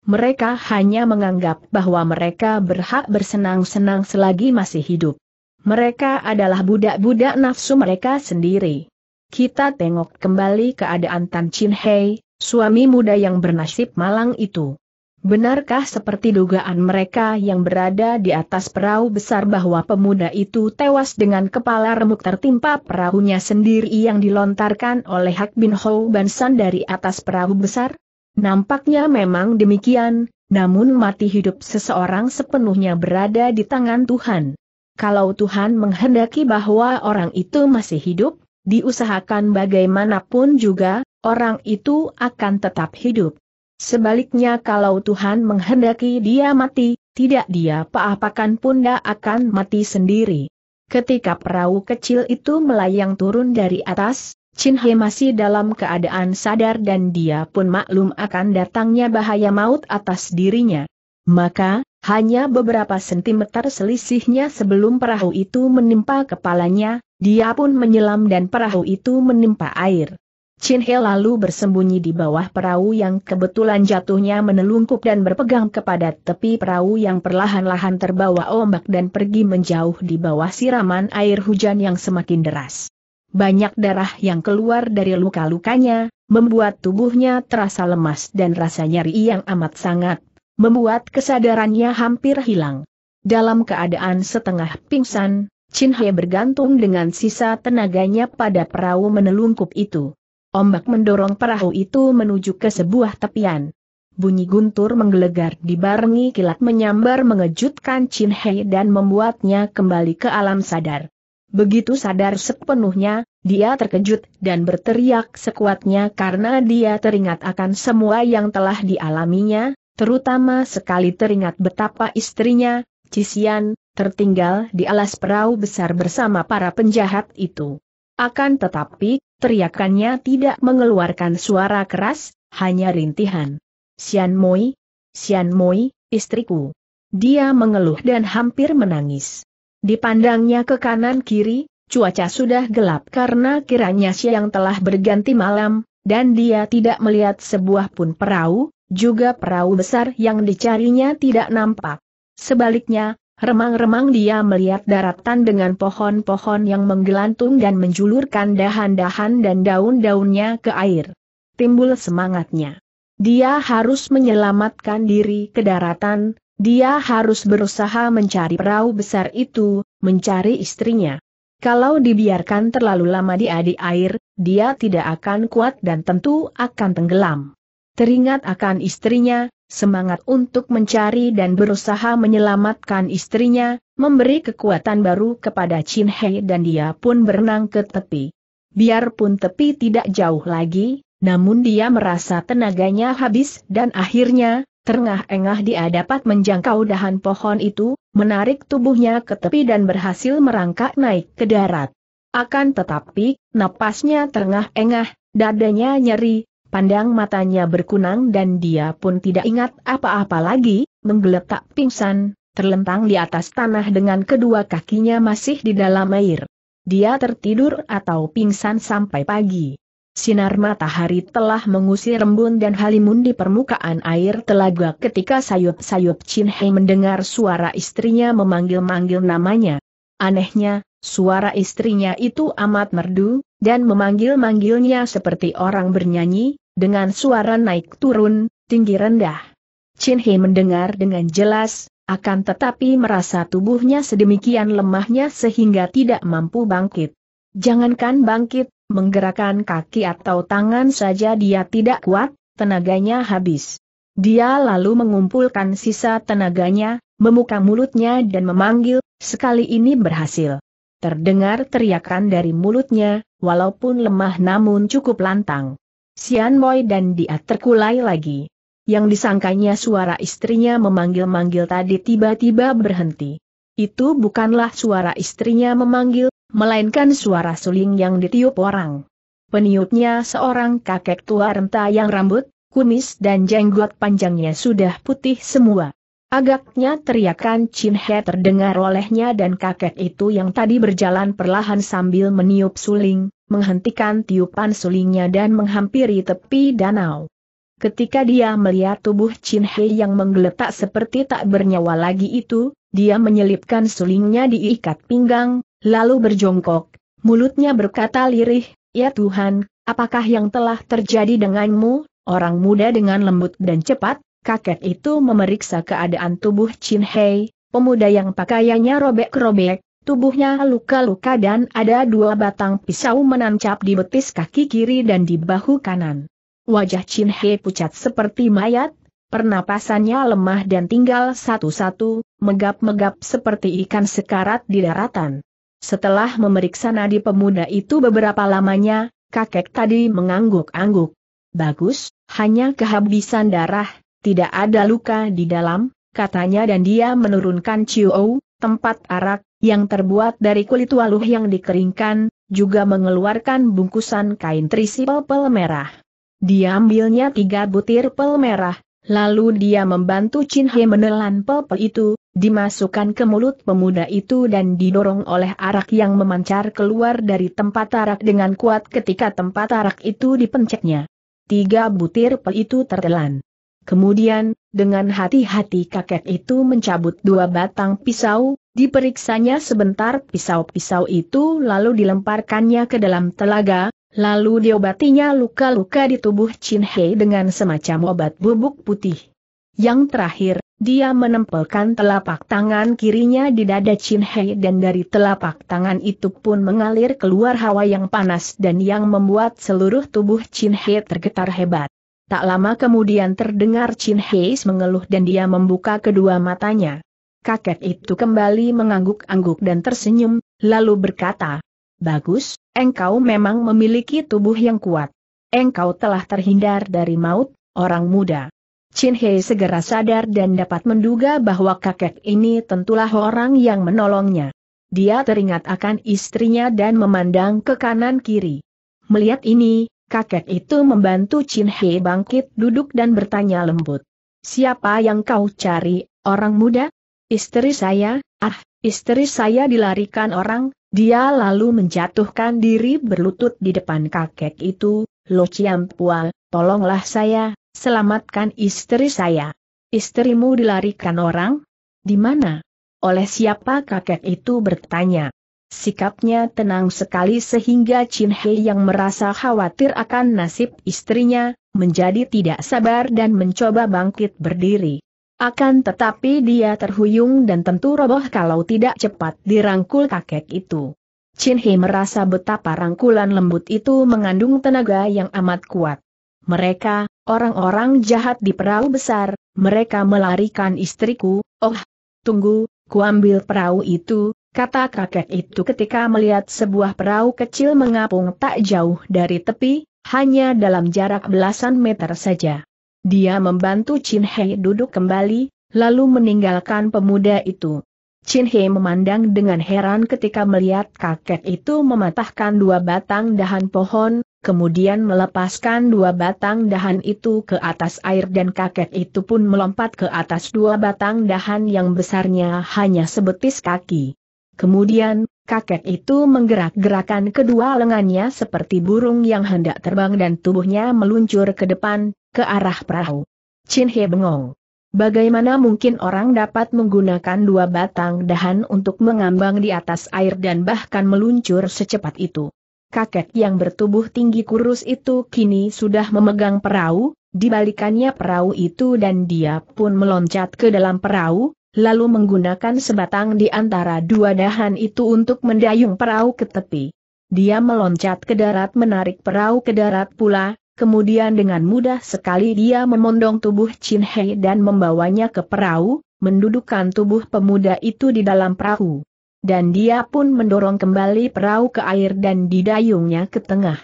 Mereka hanya menganggap bahwa mereka berhak bersenang-senang selagi masih hidup. Mereka adalah budak-budak nafsu mereka sendiri. Kita tengok kembali keadaan Tan Chin Hei, suami muda yang bernasib malang itu. Benarkah seperti dugaan mereka yang berada di atas perahu besar bahwa pemuda itu tewas dengan kepala remuk tertimpa perahunya sendiri yang dilontarkan oleh Hak Bin Hou Bansan dari atas perahu besar? Nampaknya memang demikian, namun mati hidup seseorang sepenuhnya berada di tangan Tuhan. Kalau Tuhan menghendaki bahwa orang itu masih hidup, diusahakan bagaimanapun juga, orang itu akan tetap hidup. Sebaliknya kalau Tuhan menghendaki dia mati, tidak dia apa-apakan pun dia akan mati sendiri. Ketika perahu kecil itu melayang turun dari atas, Chin He masih dalam keadaan sadar dan dia pun maklum akan datangnya bahaya maut atas dirinya. Maka, hanya beberapa sentimeter selisihnya sebelum perahu itu menimpa kepalanya, dia pun menyelam dan perahu itu menimpa air. Chin He lalu bersembunyi di bawah perahu yang kebetulan jatuhnya menelungkup dan berpegang kepada tepi perahu yang perlahan-lahan terbawa ombak dan pergi menjauh di bawah siraman air hujan yang semakin deras. Banyak darah yang keluar dari luka-lukanya, membuat tubuhnya terasa lemas dan rasa nyeri yang amat sangat, membuat kesadarannya hampir hilang. Dalam keadaan setengah pingsan, Chin He bergantung dengan sisa tenaganya pada perahu menelungkup itu. Ombak mendorong perahu itu menuju ke sebuah tepian. Bunyi guntur menggelegar dibarengi kilat menyambar mengejutkan Chin Hei dan membuatnya kembali ke alam sadar. Begitu sadar sepenuhnya, dia terkejut dan berteriak sekuatnya karena dia teringat akan semua yang telah dialaminya, terutama sekali teringat betapa istrinya, Cisian, tertinggal di alas perahu besar bersama para penjahat itu. Akan tetapi, Teriakannya tidak mengeluarkan suara keras, hanya rintihan. Sian Moi, Sian Moi, istriku. Dia mengeluh dan hampir menangis. Dipandangnya ke kanan kiri, cuaca sudah gelap karena kiranya siang telah berganti malam, dan dia tidak melihat sebuah pun perahu, juga perahu besar yang dicarinya tidak nampak. Sebaliknya, Remang-remang dia melihat daratan dengan pohon-pohon yang menggelantung dan menjulurkan dahan-dahan dan daun-daunnya ke air. Timbul semangatnya. Dia harus menyelamatkan diri ke daratan, dia harus berusaha mencari perahu besar itu, mencari istrinya. Kalau dibiarkan terlalu lama di adik air, dia tidak akan kuat dan tentu akan tenggelam. Teringat akan istrinya, semangat untuk mencari dan berusaha menyelamatkan istrinya, memberi kekuatan baru kepada Chin Hei dan dia pun berenang ke tepi. Biarpun tepi tidak jauh lagi, namun dia merasa tenaganya habis dan akhirnya, terengah-engah dia dapat menjangkau dahan pohon itu, menarik tubuhnya ke tepi dan berhasil merangkak naik ke darat. Akan tetapi, napasnya terengah-engah, dadanya nyeri, pandang matanya berkunang dan dia pun tidak ingat apa-apa lagi, menggeletak pingsan, terlentang di atas tanah dengan kedua kakinya masih di dalam air. Dia tertidur atau pingsan sampai pagi. Sinar matahari telah mengusir embun dan halimun di permukaan air telaga ketika sayup-sayup Chin Hei mendengar suara istrinya memanggil-manggil namanya. Anehnya, suara istrinya itu amat merdu, dan memanggil-manggilnya seperti orang bernyanyi, dengan suara naik turun, tinggi rendah. Chin He mendengar dengan jelas, akan tetapi merasa tubuhnya sedemikian lemahnya sehingga tidak mampu bangkit. Jangankan bangkit, menggerakkan kaki atau tangan saja dia tidak kuat, tenaganya habis. Dia lalu mengumpulkan sisa tenaganya, membuka mulutnya dan memanggil, sekali ini berhasil. Terdengar teriakan dari mulutnya, walaupun lemah namun cukup lantang. Sian Moi dan dia terkulai lagi. Yang disangkanya suara istrinya memanggil-manggil tadi tiba-tiba berhenti. Itu bukanlah suara istrinya memanggil, melainkan suara suling yang ditiup orang. Peniupnya seorang kakek tua renta yang rambut, kumis dan jenggot panjangnya sudah putih semua. Agaknya teriakan Chin He terdengar olehnya dan kakek itu yang tadi berjalan perlahan sambil meniup suling, menghentikan tiupan sulingnya dan menghampiri tepi danau. Ketika dia melihat tubuh Chin He yang menggeletak seperti tak bernyawa lagi itu, dia menyelipkan sulingnya di ikat pinggang, lalu berjongkok, mulutnya berkata lirih, Ya Tuhan, apakah yang telah terjadi denganmu, orang muda dengan lembut dan cepat, kakek itu memeriksa keadaan tubuh Chin Hei, pemuda yang pakaiannya robek-robek, Tubuhnya luka-luka dan ada dua batang pisau menancap di betis kaki kiri dan di bahu kanan. Wajah Chin He pucat seperti mayat, pernapasannya lemah dan tinggal satu-satu, megap-megap seperti ikan sekarat di daratan. Setelah memeriksa nadi pemuda itu beberapa lamanya, kakek tadi mengangguk-angguk. Bagus, hanya kehabisan darah, tidak ada luka di dalam, katanya dan dia menurunkan Chiu tempat arak, yang terbuat dari kulit waluh yang dikeringkan, juga mengeluarkan bungkusan kain terisi pel merah. Diambilnya tiga butir pel merah, lalu dia membantu Chin He menelan pel pel itu, dimasukkan ke mulut pemuda itu dan didorong oleh arak yang memancar keluar dari tempat arak dengan kuat ketika tempat arak itu dipencetnya. Tiga butir pel itu tertelan. Kemudian, dengan hati-hati kakek itu mencabut dua batang pisau, Diperiksanya sebentar pisau-pisau itu lalu dilemparkannya ke dalam telaga, lalu diobatinya luka-luka di tubuh Chin Hei dengan semacam obat bubuk putih. Yang terakhir, dia menempelkan telapak tangan kirinya di dada Chin Hei dan dari telapak tangan itu pun mengalir keluar hawa yang panas dan yang membuat seluruh tubuh Chin Hei tergetar hebat. Tak lama kemudian terdengar Chin Hei mengeluh dan dia membuka kedua matanya kakek itu kembali mengangguk-angguk dan tersenyum, lalu berkata, Bagus, engkau memang memiliki tubuh yang kuat. Engkau telah terhindar dari maut, orang muda. Chin Hei segera sadar dan dapat menduga bahwa kakek ini tentulah orang yang menolongnya. Dia teringat akan istrinya dan memandang ke kanan kiri. Melihat ini, kakek itu membantu Chin Hei bangkit duduk dan bertanya lembut. Siapa yang kau cari, orang muda? Istri saya, ah, istri saya dilarikan orang, dia lalu menjatuhkan diri berlutut di depan kakek itu, Lo Ciampual, tolonglah saya, selamatkan istri saya. Istrimu dilarikan orang? Di mana? Oleh siapa kakek itu bertanya. Sikapnya tenang sekali sehingga Chin He yang merasa khawatir akan nasib istrinya, menjadi tidak sabar dan mencoba bangkit berdiri. Akan tetapi dia terhuyung dan tentu roboh kalau tidak cepat dirangkul kakek itu. Chin He merasa betapa rangkulan lembut itu mengandung tenaga yang amat kuat. Mereka, orang-orang jahat di perahu besar, mereka melarikan istriku, oh, tunggu, kuambil perahu itu, kata kakek itu ketika melihat sebuah perahu kecil mengapung tak jauh dari tepi, hanya dalam jarak belasan meter saja. Dia membantu Chin Hei duduk kembali, lalu meninggalkan pemuda itu. Chin Hei memandang dengan heran ketika melihat kakek itu mematahkan dua batang dahan pohon, kemudian melepaskan dua batang dahan itu ke atas air dan kakek itu pun melompat ke atas dua batang dahan yang besarnya hanya sebetis kaki. Kemudian, kakek itu menggerak-gerakan kedua lengannya seperti burung yang hendak terbang dan tubuhnya meluncur ke depan, ke arah perahu. Chin He bengong. Bagaimana mungkin orang dapat menggunakan dua batang dahan untuk mengambang di atas air dan bahkan meluncur secepat itu? Kakek yang bertubuh tinggi kurus itu kini sudah memegang perahu, dibalikannya perahu itu dan dia pun meloncat ke dalam perahu, lalu menggunakan sebatang di antara dua dahan itu untuk mendayung perahu ke tepi. Dia meloncat ke darat menarik perahu ke darat pula, Kemudian dengan mudah sekali dia memondong tubuh Chin Hei dan membawanya ke perahu, mendudukan tubuh pemuda itu di dalam perahu. Dan dia pun mendorong kembali perahu ke air dan didayungnya ke tengah.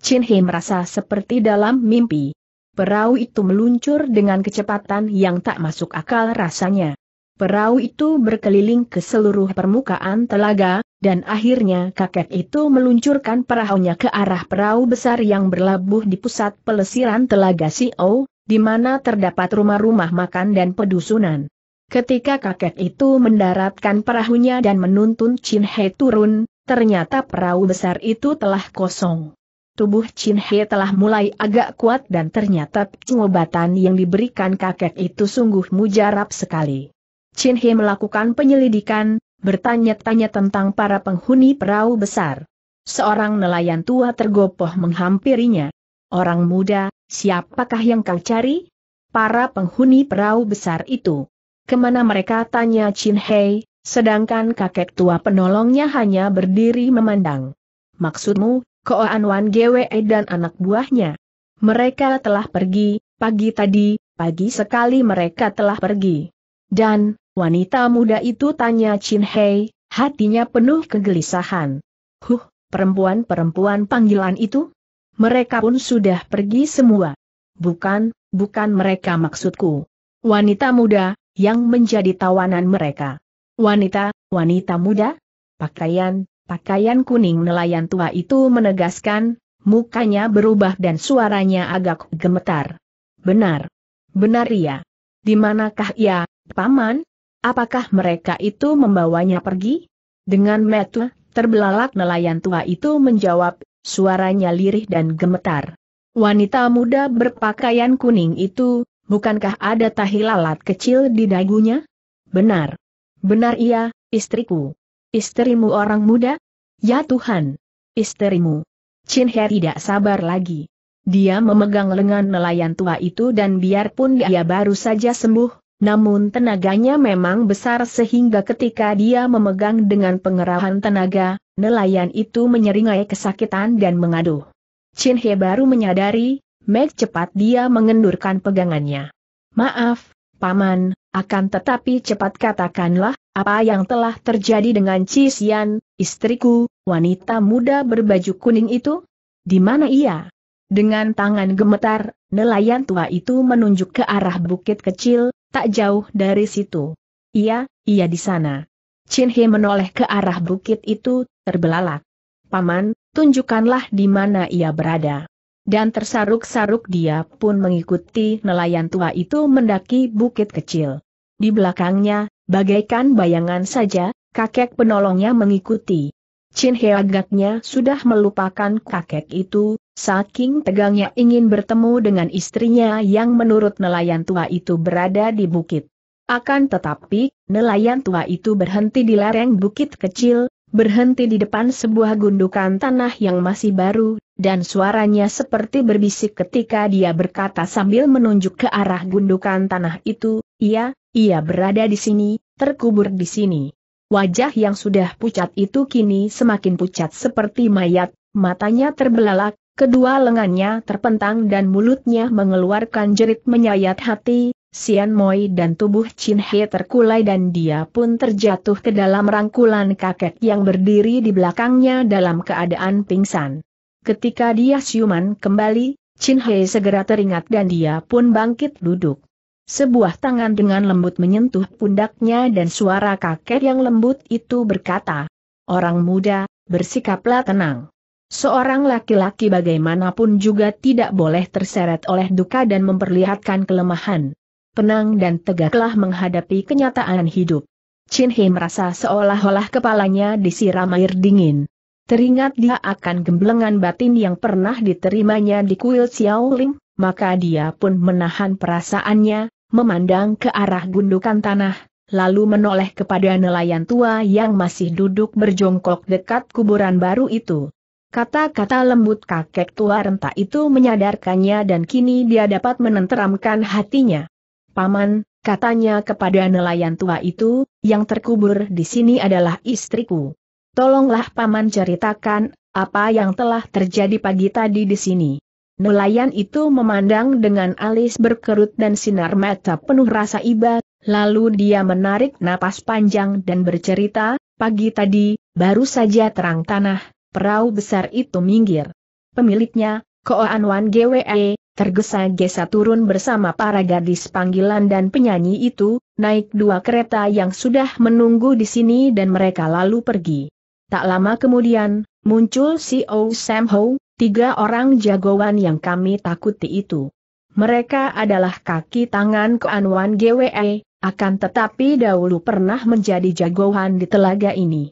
Chin Hei merasa seperti dalam mimpi. Perahu itu meluncur dengan kecepatan yang tak masuk akal rasanya. Perahu itu berkeliling ke seluruh permukaan telaga, dan akhirnya kakek itu meluncurkan perahunya ke arah perahu besar yang berlabuh di pusat pelesiran telaga Sio, di mana terdapat rumah-rumah makan dan pedusunan. Ketika kakek itu mendaratkan perahunya dan menuntun Chin Hei turun, ternyata perahu besar itu telah kosong. Tubuh Chin Hei telah mulai agak kuat dan ternyata pengobatan yang diberikan kakek itu sungguh mujarab sekali. Chin He melakukan penyelidikan, bertanya-tanya tentang para penghuni perahu besar. Seorang nelayan tua tergopoh menghampirinya. Orang muda, siapakah yang kau cari? Para penghuni perahu besar itu. Kemana mereka tanya Chin Hei, sedangkan kakek tua penolongnya hanya berdiri memandang. Maksudmu, Koan Wan Gwe dan anak buahnya. Mereka telah pergi, pagi tadi, pagi sekali mereka telah pergi. Dan, wanita muda itu tanya Chin Hei, hatinya penuh kegelisahan. Huh, perempuan-perempuan panggilan itu? Mereka pun sudah pergi semua. Bukan, bukan mereka maksudku. Wanita muda, yang menjadi tawanan mereka. Wanita, wanita muda? Pakaian, pakaian kuning nelayan tua itu menegaskan, mukanya berubah dan suaranya agak gemetar. Benar. Benar ya. Di manakah ia, Paman, apakah mereka itu membawanya pergi? Dengan metu, terbelalak nelayan tua itu menjawab, suaranya lirih dan gemetar. Wanita muda berpakaian kuning itu, bukankah ada tahi lalat kecil di dagunya? Benar. Benar iya, istriku. Istrimu orang muda? Ya Tuhan. Istrimu. Chin He tidak sabar lagi. Dia memegang lengan nelayan tua itu dan biarpun dia baru saja sembuh, namun tenaganya memang besar sehingga ketika dia memegang dengan pengerahan tenaga, nelayan itu menyeringai kesakitan dan mengaduh. Chin He baru menyadari, Meg cepat dia mengendurkan pegangannya. Maaf, Paman, akan tetapi cepat katakanlah, apa yang telah terjadi dengan Cisian, istriku, wanita muda berbaju kuning itu? Di mana ia? Dengan tangan gemetar, nelayan tua itu menunjuk ke arah bukit kecil, tak jauh dari situ. Iya, iya di sana. Chin He menoleh ke arah bukit itu, terbelalak. Paman, tunjukkanlah di mana ia berada. Dan tersaruk-saruk dia pun mengikuti nelayan tua itu mendaki bukit kecil. Di belakangnya, bagaikan bayangan saja, kakek penolongnya mengikuti. Chin He agaknya sudah melupakan kakek itu, Saking tegangnya ingin bertemu dengan istrinya yang menurut nelayan tua itu berada di bukit. Akan tetapi, nelayan tua itu berhenti di lereng bukit kecil, berhenti di depan sebuah gundukan tanah yang masih baru, dan suaranya seperti berbisik ketika dia berkata sambil menunjuk ke arah gundukan tanah itu, iya, ia berada di sini, terkubur di sini. Wajah yang sudah pucat itu kini semakin pucat seperti mayat, matanya terbelalak, Kedua lengannya terpentang dan mulutnya mengeluarkan jerit menyayat hati, Sian Moi dan tubuh Chin He terkulai dan dia pun terjatuh ke dalam rangkulan kakek yang berdiri di belakangnya dalam keadaan pingsan. Ketika dia siuman kembali, Chin He segera teringat dan dia pun bangkit duduk. Sebuah tangan dengan lembut menyentuh pundaknya dan suara kakek yang lembut itu berkata, Orang muda, bersikaplah tenang. Seorang laki-laki bagaimanapun juga tidak boleh terseret oleh duka dan memperlihatkan kelemahan. Penang dan tegaklah menghadapi kenyataan hidup. Chin He merasa seolah-olah kepalanya disiram air dingin. Teringat dia akan gemblengan batin yang pernah diterimanya di kuil Xiaoling, maka dia pun menahan perasaannya, memandang ke arah gundukan tanah, lalu menoleh kepada nelayan tua yang masih duduk berjongkok dekat kuburan baru itu. Kata-kata lembut kakek tua renta itu menyadarkannya dan kini dia dapat menenteramkan hatinya. Paman, katanya kepada nelayan tua itu, yang terkubur di sini adalah istriku. Tolonglah paman ceritakan, apa yang telah terjadi pagi tadi di sini. Nelayan itu memandang dengan alis berkerut dan sinar mata penuh rasa iba, lalu dia menarik napas panjang dan bercerita, pagi tadi, baru saja terang tanah, Perahu besar itu minggir. Pemiliknya, Koan Anwan GWE, tergesa-gesa turun bersama para gadis panggilan dan penyanyi itu, naik dua kereta yang sudah menunggu di sini dan mereka lalu pergi. Tak lama kemudian, muncul si O Sam Ho, tiga orang jagoan yang kami takuti itu. Mereka adalah kaki tangan Koan Anwan GWE, akan tetapi dahulu pernah menjadi jagoan di telaga ini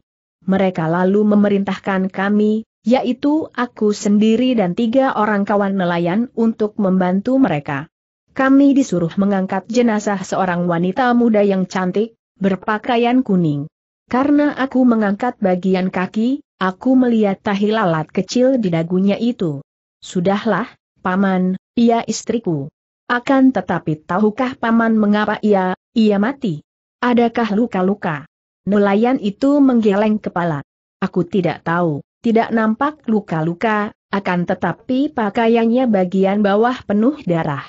mereka lalu memerintahkan kami, yaitu aku sendiri dan tiga orang kawan nelayan untuk membantu mereka. Kami disuruh mengangkat jenazah seorang wanita muda yang cantik, berpakaian kuning. Karena aku mengangkat bagian kaki, aku melihat tahi lalat kecil di dagunya itu. Sudahlah, Paman, ia istriku. Akan tetapi tahukah Paman mengapa ia, ia mati? Adakah luka-luka? Nelayan itu menggeleng kepala. Aku tidak tahu, tidak nampak luka-luka, akan tetapi pakaiannya bagian bawah penuh darah.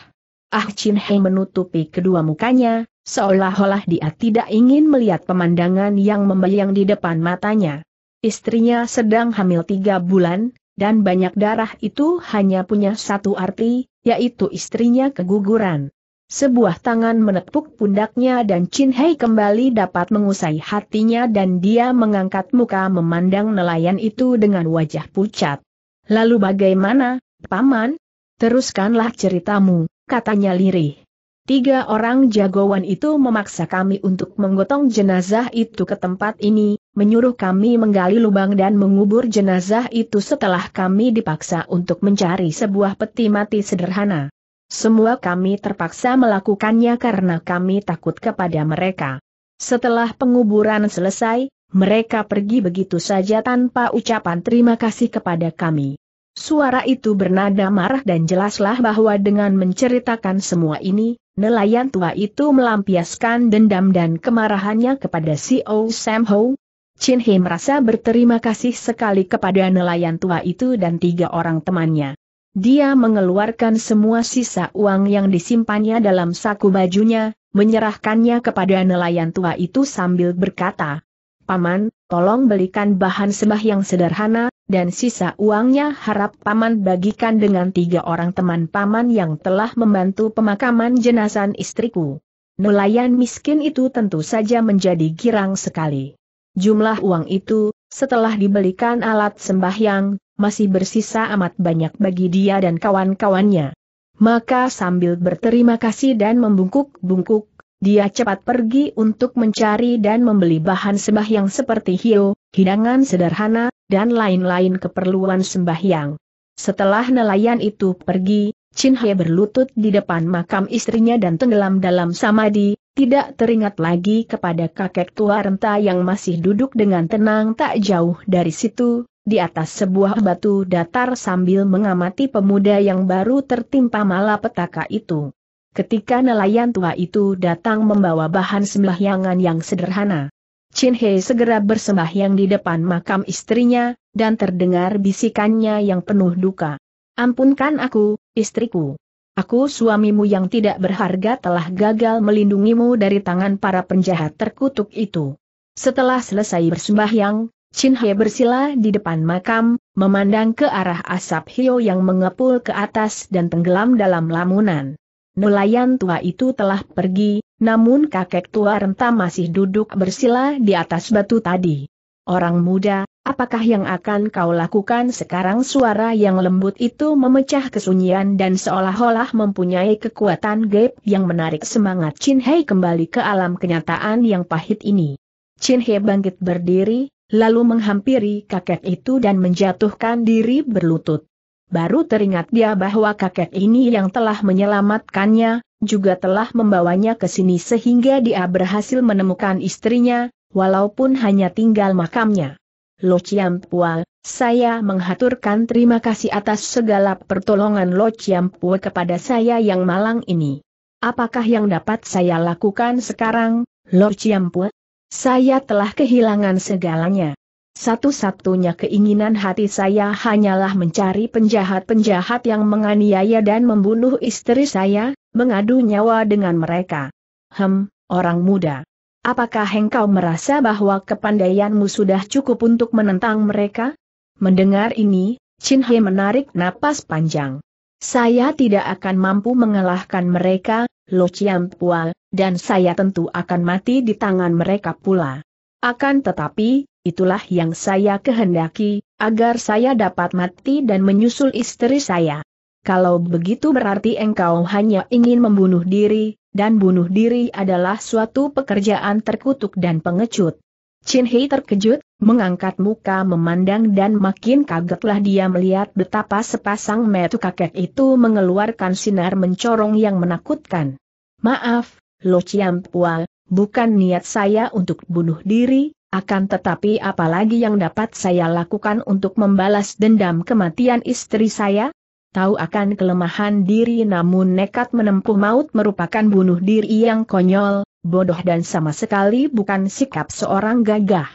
Ah Chin Hei menutupi kedua mukanya, seolah-olah dia tidak ingin melihat pemandangan yang membayang di depan matanya. Istrinya sedang hamil tiga bulan, dan banyak darah itu hanya punya satu arti, yaitu istrinya keguguran. Sebuah tangan menepuk pundaknya dan Chin Hei kembali dapat mengusai hatinya dan dia mengangkat muka memandang nelayan itu dengan wajah pucat. Lalu bagaimana, Paman? Teruskanlah ceritamu, katanya lirih. Tiga orang jagoan itu memaksa kami untuk menggotong jenazah itu ke tempat ini, menyuruh kami menggali lubang dan mengubur jenazah itu setelah kami dipaksa untuk mencari sebuah peti mati sederhana. Semua kami terpaksa melakukannya karena kami takut kepada mereka. Setelah penguburan selesai, mereka pergi begitu saja tanpa ucapan terima kasih kepada kami. Suara itu bernada marah dan jelaslah bahwa dengan menceritakan semua ini, nelayan tua itu melampiaskan dendam dan kemarahannya kepada si O Sam Ho. Chin He merasa berterima kasih sekali kepada nelayan tua itu dan tiga orang temannya. Dia mengeluarkan semua sisa uang yang disimpannya dalam saku bajunya, menyerahkannya kepada nelayan tua itu sambil berkata, Paman, tolong belikan bahan sembah yang sederhana, dan sisa uangnya harap Paman bagikan dengan tiga orang teman Paman yang telah membantu pemakaman jenazah istriku. Nelayan miskin itu tentu saja menjadi girang sekali. Jumlah uang itu, setelah dibelikan alat sembahyang, masih bersisa amat banyak bagi dia dan kawan-kawannya. Maka sambil berterima kasih dan membungkuk-bungkuk, dia cepat pergi untuk mencari dan membeli bahan sembahyang seperti hio, hidangan sederhana, dan lain-lain keperluan sembahyang. Setelah nelayan itu pergi, Chin Hye berlutut di depan makam istrinya dan tenggelam dalam samadhi tidak teringat lagi kepada kakek tua renta yang masih duduk dengan tenang tak jauh dari situ, di atas sebuah batu datar sambil mengamati pemuda yang baru tertimpa malapetaka itu. Ketika nelayan tua itu datang membawa bahan sembahyangan yang sederhana. Chin He segera bersembahyang di depan makam istrinya, dan terdengar bisikannya yang penuh duka. Ampunkan aku, istriku. Aku suamimu yang tidak berharga telah gagal melindungimu dari tangan para penjahat terkutuk itu. Setelah selesai bersembahyang, Chin He bersila di depan makam, memandang ke arah asap Hio yang mengepul ke atas dan tenggelam dalam lamunan. Nelayan tua itu telah pergi, namun kakek tua renta masih duduk bersila di atas batu tadi. Orang muda, Apakah yang akan kau lakukan sekarang suara yang lembut itu memecah kesunyian dan seolah-olah mempunyai kekuatan gap yang menarik semangat Chin Hei kembali ke alam kenyataan yang pahit ini. Chin Hei bangkit berdiri, lalu menghampiri kakek itu dan menjatuhkan diri berlutut. Baru teringat dia bahwa kakek ini yang telah menyelamatkannya, juga telah membawanya ke sini sehingga dia berhasil menemukan istrinya, walaupun hanya tinggal makamnya. Lo Pua, saya menghaturkan terima kasih atas segala pertolongan Lo Pua kepada saya yang malang ini. Apakah yang dapat saya lakukan sekarang, Lo Pua? Saya telah kehilangan segalanya. Satu-satunya keinginan hati saya hanyalah mencari penjahat-penjahat yang menganiaya dan membunuh istri saya, mengadu nyawa dengan mereka. Hem, orang muda. Apakah engkau merasa bahwa kepandaianmu sudah cukup untuk menentang mereka? Mendengar ini, Chin He menarik napas panjang. Saya tidak akan mampu mengalahkan mereka, Lo Chiam Pual, dan saya tentu akan mati di tangan mereka pula. Akan tetapi, itulah yang saya kehendaki, agar saya dapat mati dan menyusul istri saya. Kalau begitu berarti engkau hanya ingin membunuh diri, dan bunuh diri adalah suatu pekerjaan terkutuk dan pengecut. Chin Hei terkejut, mengangkat muka memandang dan makin kagetlah dia melihat betapa sepasang metu kakek itu mengeluarkan sinar mencorong yang menakutkan. Maaf, Lo Chiam Pua, bukan niat saya untuk bunuh diri, akan tetapi apalagi yang dapat saya lakukan untuk membalas dendam kematian istri saya? tahu akan kelemahan diri namun nekat menempuh maut merupakan bunuh diri yang konyol, bodoh dan sama sekali bukan sikap seorang gagah.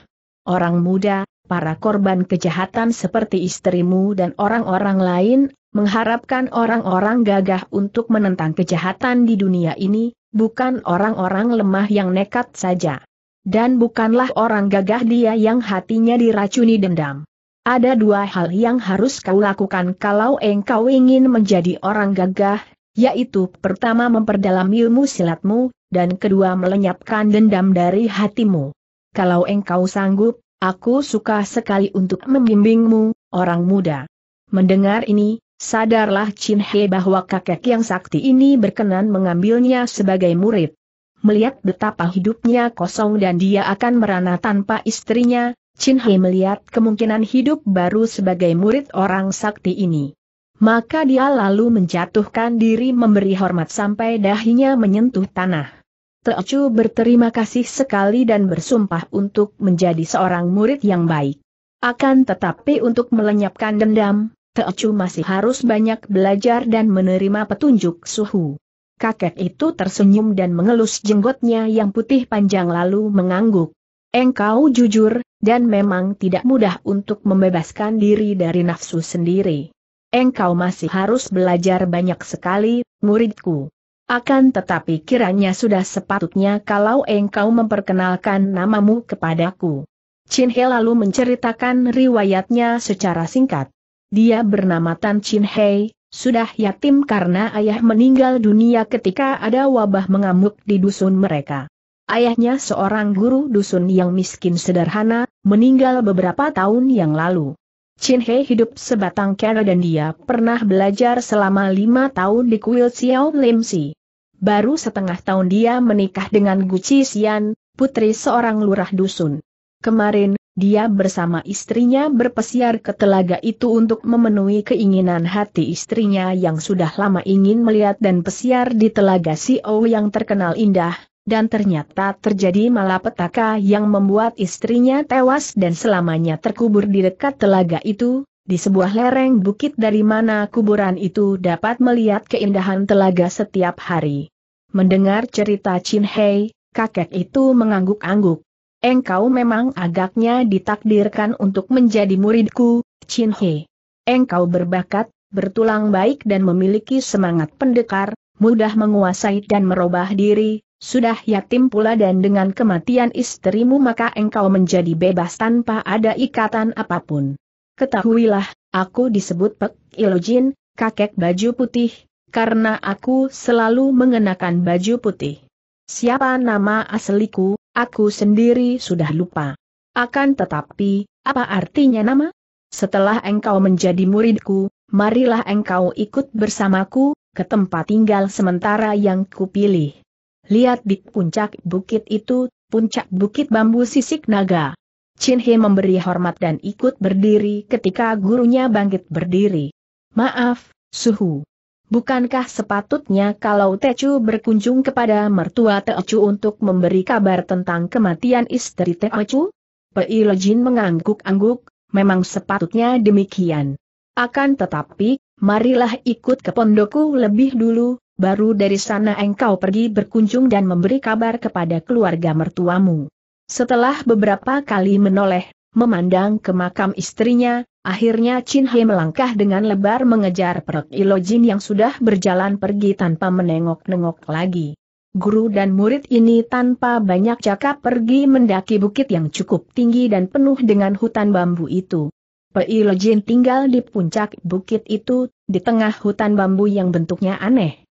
Orang muda, para korban kejahatan seperti istrimu dan orang-orang lain, mengharapkan orang-orang gagah untuk menentang kejahatan di dunia ini, bukan orang-orang lemah yang nekat saja. Dan bukanlah orang gagah dia yang hatinya diracuni dendam. Ada dua hal yang harus kau lakukan kalau engkau ingin menjadi orang gagah, yaitu pertama memperdalam ilmu silatmu, dan kedua melenyapkan dendam dari hatimu. Kalau engkau sanggup, aku suka sekali untuk membimbingmu, orang muda. Mendengar ini, sadarlah Chin He bahwa kakek yang sakti ini berkenan mengambilnya sebagai murid. Melihat betapa hidupnya kosong dan dia akan merana tanpa istrinya, Chin Hei melihat kemungkinan hidup baru sebagai murid orang sakti ini. Maka dia lalu menjatuhkan diri memberi hormat sampai dahinya menyentuh tanah. Teochu berterima kasih sekali dan bersumpah untuk menjadi seorang murid yang baik. Akan tetapi untuk melenyapkan dendam, Teochu masih harus banyak belajar dan menerima petunjuk suhu. Kakek itu tersenyum dan mengelus jenggotnya yang putih panjang lalu mengangguk. Engkau jujur, dan memang tidak mudah untuk membebaskan diri dari nafsu sendiri. Engkau masih harus belajar banyak sekali, muridku. Akan tetapi kiranya sudah sepatutnya kalau engkau memperkenalkan namamu kepadaku. Chin He lalu menceritakan riwayatnya secara singkat. Dia bernama Tan Chin He, sudah yatim karena ayah meninggal dunia ketika ada wabah mengamuk di dusun mereka. Ayahnya seorang guru dusun yang miskin sederhana, meninggal beberapa tahun yang lalu. Chin He hidup sebatang kera dan dia pernah belajar selama lima tahun di kuil Xiao Lim Si. Baru setengah tahun dia menikah dengan Gu Chi Xian, putri seorang lurah dusun. Kemarin, dia bersama istrinya berpesiar ke telaga itu untuk memenuhi keinginan hati istrinya yang sudah lama ingin melihat dan pesiar di telaga Xiao yang terkenal indah, dan ternyata terjadi malapetaka yang membuat istrinya tewas dan selamanya terkubur di dekat telaga itu, di sebuah lereng bukit dari mana kuburan itu dapat melihat keindahan telaga setiap hari. Mendengar cerita Chin Hei, kakek itu mengangguk-angguk. Engkau memang agaknya ditakdirkan untuk menjadi muridku, Chin Hei. Engkau berbakat, bertulang baik dan memiliki semangat pendekar, mudah menguasai dan merubah diri, sudah yatim pula dan dengan kematian istrimu maka engkau menjadi bebas tanpa ada ikatan apapun. Ketahuilah, aku disebut Pek Ilojin, kakek baju putih, karena aku selalu mengenakan baju putih. Siapa nama asliku, aku sendiri sudah lupa. Akan tetapi, apa artinya nama? Setelah engkau menjadi muridku, marilah engkau ikut bersamaku, ke tempat tinggal sementara yang kupilih. Lihat di puncak bukit itu, puncak bukit bambu sisik naga. Chin He memberi hormat dan ikut berdiri ketika gurunya bangkit berdiri. Maaf, Suhu. Bukankah sepatutnya kalau Techu berkunjung kepada mertua Techu untuk memberi kabar tentang kematian istri Techu? Pei Jin mengangguk-angguk, memang sepatutnya demikian. Akan tetapi, marilah ikut ke pondokku lebih dulu, baru dari sana engkau pergi berkunjung dan memberi kabar kepada keluarga mertuamu. Setelah beberapa kali menoleh, memandang ke makam istrinya, akhirnya Chin He melangkah dengan lebar mengejar perut Ilojin yang sudah berjalan pergi tanpa menengok-nengok lagi. Guru dan murid ini tanpa banyak cakap pergi mendaki bukit yang cukup tinggi dan penuh dengan hutan bambu itu. Pei Lejin tinggal di puncak bukit itu, di tengah hutan bambu yang bentuknya aneh.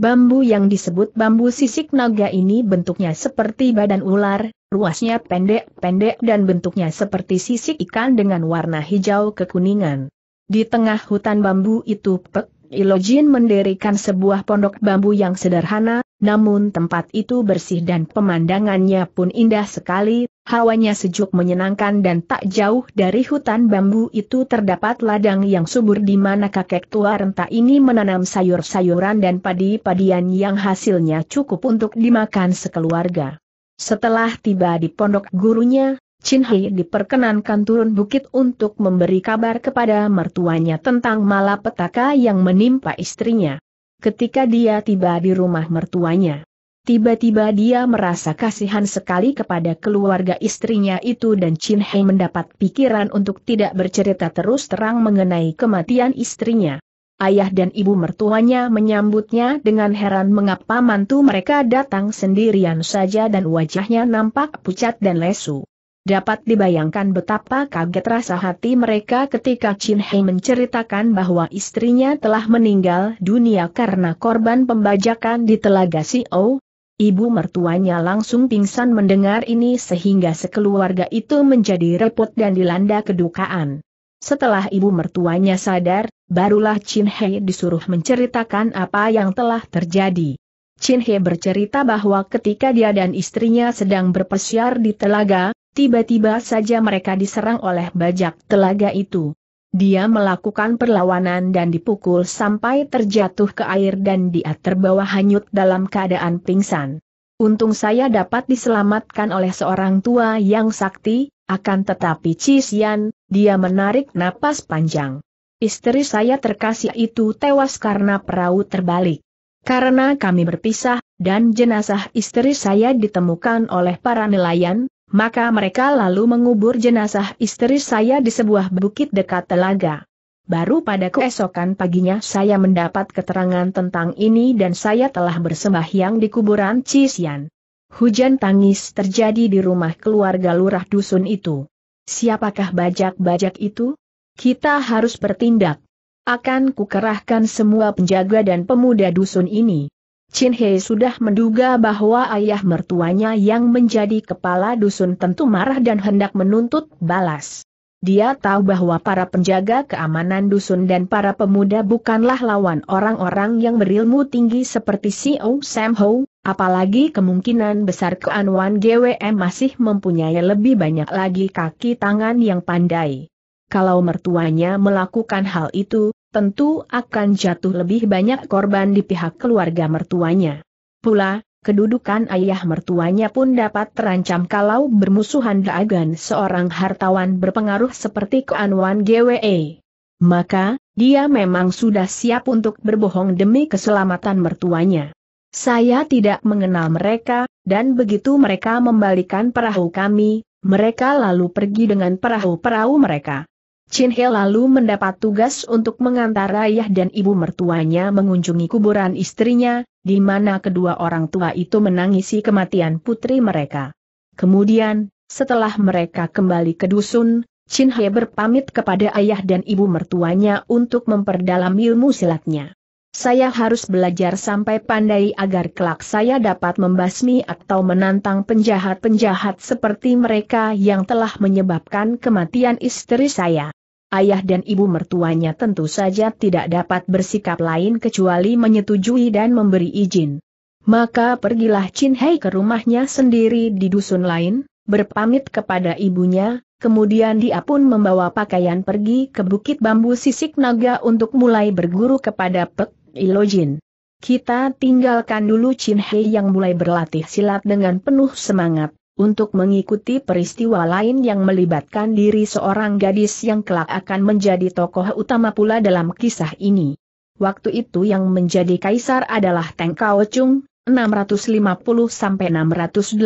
Bambu yang disebut bambu sisik naga ini bentuknya seperti badan ular, ruasnya pendek-pendek dan bentuknya seperti sisik ikan dengan warna hijau kekuningan. Di tengah hutan bambu itu Pek Ilojin mendirikan sebuah pondok bambu yang sederhana, namun tempat itu bersih dan pemandangannya pun indah sekali, hawanya sejuk menyenangkan dan tak jauh dari hutan bambu itu terdapat ladang yang subur di mana kakek tua renta ini menanam sayur-sayuran dan padi-padian yang hasilnya cukup untuk dimakan sekeluarga. Setelah tiba di pondok gurunya, Chin Hei diperkenankan turun bukit untuk memberi kabar kepada mertuanya tentang malapetaka yang menimpa istrinya ketika dia tiba di rumah mertuanya. Tiba-tiba dia merasa kasihan sekali kepada keluarga istrinya itu dan Chin Hei mendapat pikiran untuk tidak bercerita terus terang mengenai kematian istrinya. Ayah dan ibu mertuanya menyambutnya dengan heran mengapa mantu mereka datang sendirian saja dan wajahnya nampak pucat dan lesu. Dapat dibayangkan betapa kaget rasa hati mereka ketika Chin Hei menceritakan bahwa istrinya telah meninggal dunia karena korban pembajakan di Telaga Sio. Ibu mertuanya langsung pingsan mendengar ini sehingga sekeluarga itu menjadi repot dan dilanda kedukaan. Setelah ibu mertuanya sadar, barulah Chin Hei disuruh menceritakan apa yang telah terjadi. Chin Hei bercerita bahwa ketika dia dan istrinya sedang berpesiar di telaga, Tiba-tiba saja mereka diserang oleh bajak telaga itu. Dia melakukan perlawanan dan dipukul sampai terjatuh ke air dan dia terbawa hanyut dalam keadaan pingsan. Untung saya dapat diselamatkan oleh seorang tua yang sakti, akan tetapi Cisian, dia menarik napas panjang. Istri saya terkasih itu tewas karena perahu terbalik. Karena kami berpisah, dan jenazah istri saya ditemukan oleh para nelayan, maka mereka lalu mengubur jenazah istri saya di sebuah bukit dekat telaga. Baru pada keesokan paginya saya mendapat keterangan tentang ini dan saya telah bersembahyang di kuburan Cisian. Hujan tangis terjadi di rumah keluarga lurah dusun itu. Siapakah bajak-bajak itu? Kita harus bertindak. Akan kukerahkan semua penjaga dan pemuda dusun ini. Chin Hei sudah menduga bahwa ayah mertuanya yang menjadi kepala dusun tentu marah dan hendak menuntut balas. Dia tahu bahwa para penjaga keamanan dusun dan para pemuda bukanlah lawan orang-orang yang berilmu tinggi seperti CEO Sam Ho, apalagi kemungkinan besar keanuan GWM masih mempunyai lebih banyak lagi kaki tangan yang pandai. Kalau mertuanya melakukan hal itu, tentu akan jatuh lebih banyak korban di pihak keluarga mertuanya. Pula, kedudukan ayah mertuanya pun dapat terancam kalau bermusuhan dengan seorang hartawan berpengaruh seperti Keanwan GWE. Maka, dia memang sudah siap untuk berbohong demi keselamatan mertuanya. Saya tidak mengenal mereka, dan begitu mereka membalikan perahu kami, mereka lalu pergi dengan perahu-perahu mereka. Chin He lalu mendapat tugas untuk mengantar ayah dan ibu mertuanya mengunjungi kuburan istrinya, di mana kedua orang tua itu menangisi kematian putri mereka. Kemudian, setelah mereka kembali ke dusun, Chin He berpamit kepada ayah dan ibu mertuanya untuk memperdalam ilmu silatnya. Saya harus belajar sampai pandai agar kelak saya dapat membasmi atau menantang penjahat-penjahat seperti mereka yang telah menyebabkan kematian istri saya ayah dan ibu mertuanya tentu saja tidak dapat bersikap lain kecuali menyetujui dan memberi izin. Maka pergilah Chin Hei ke rumahnya sendiri di dusun lain, berpamit kepada ibunya, kemudian dia pun membawa pakaian pergi ke bukit bambu sisik naga untuk mulai berguru kepada Pek Ilojin. Kita tinggalkan dulu Chin Hei yang mulai berlatih silat dengan penuh semangat untuk mengikuti peristiwa lain yang melibatkan diri seorang gadis yang kelak akan menjadi tokoh utama pula dalam kisah ini. Waktu itu yang menjadi kaisar adalah Teng Kao Chung, 650-683,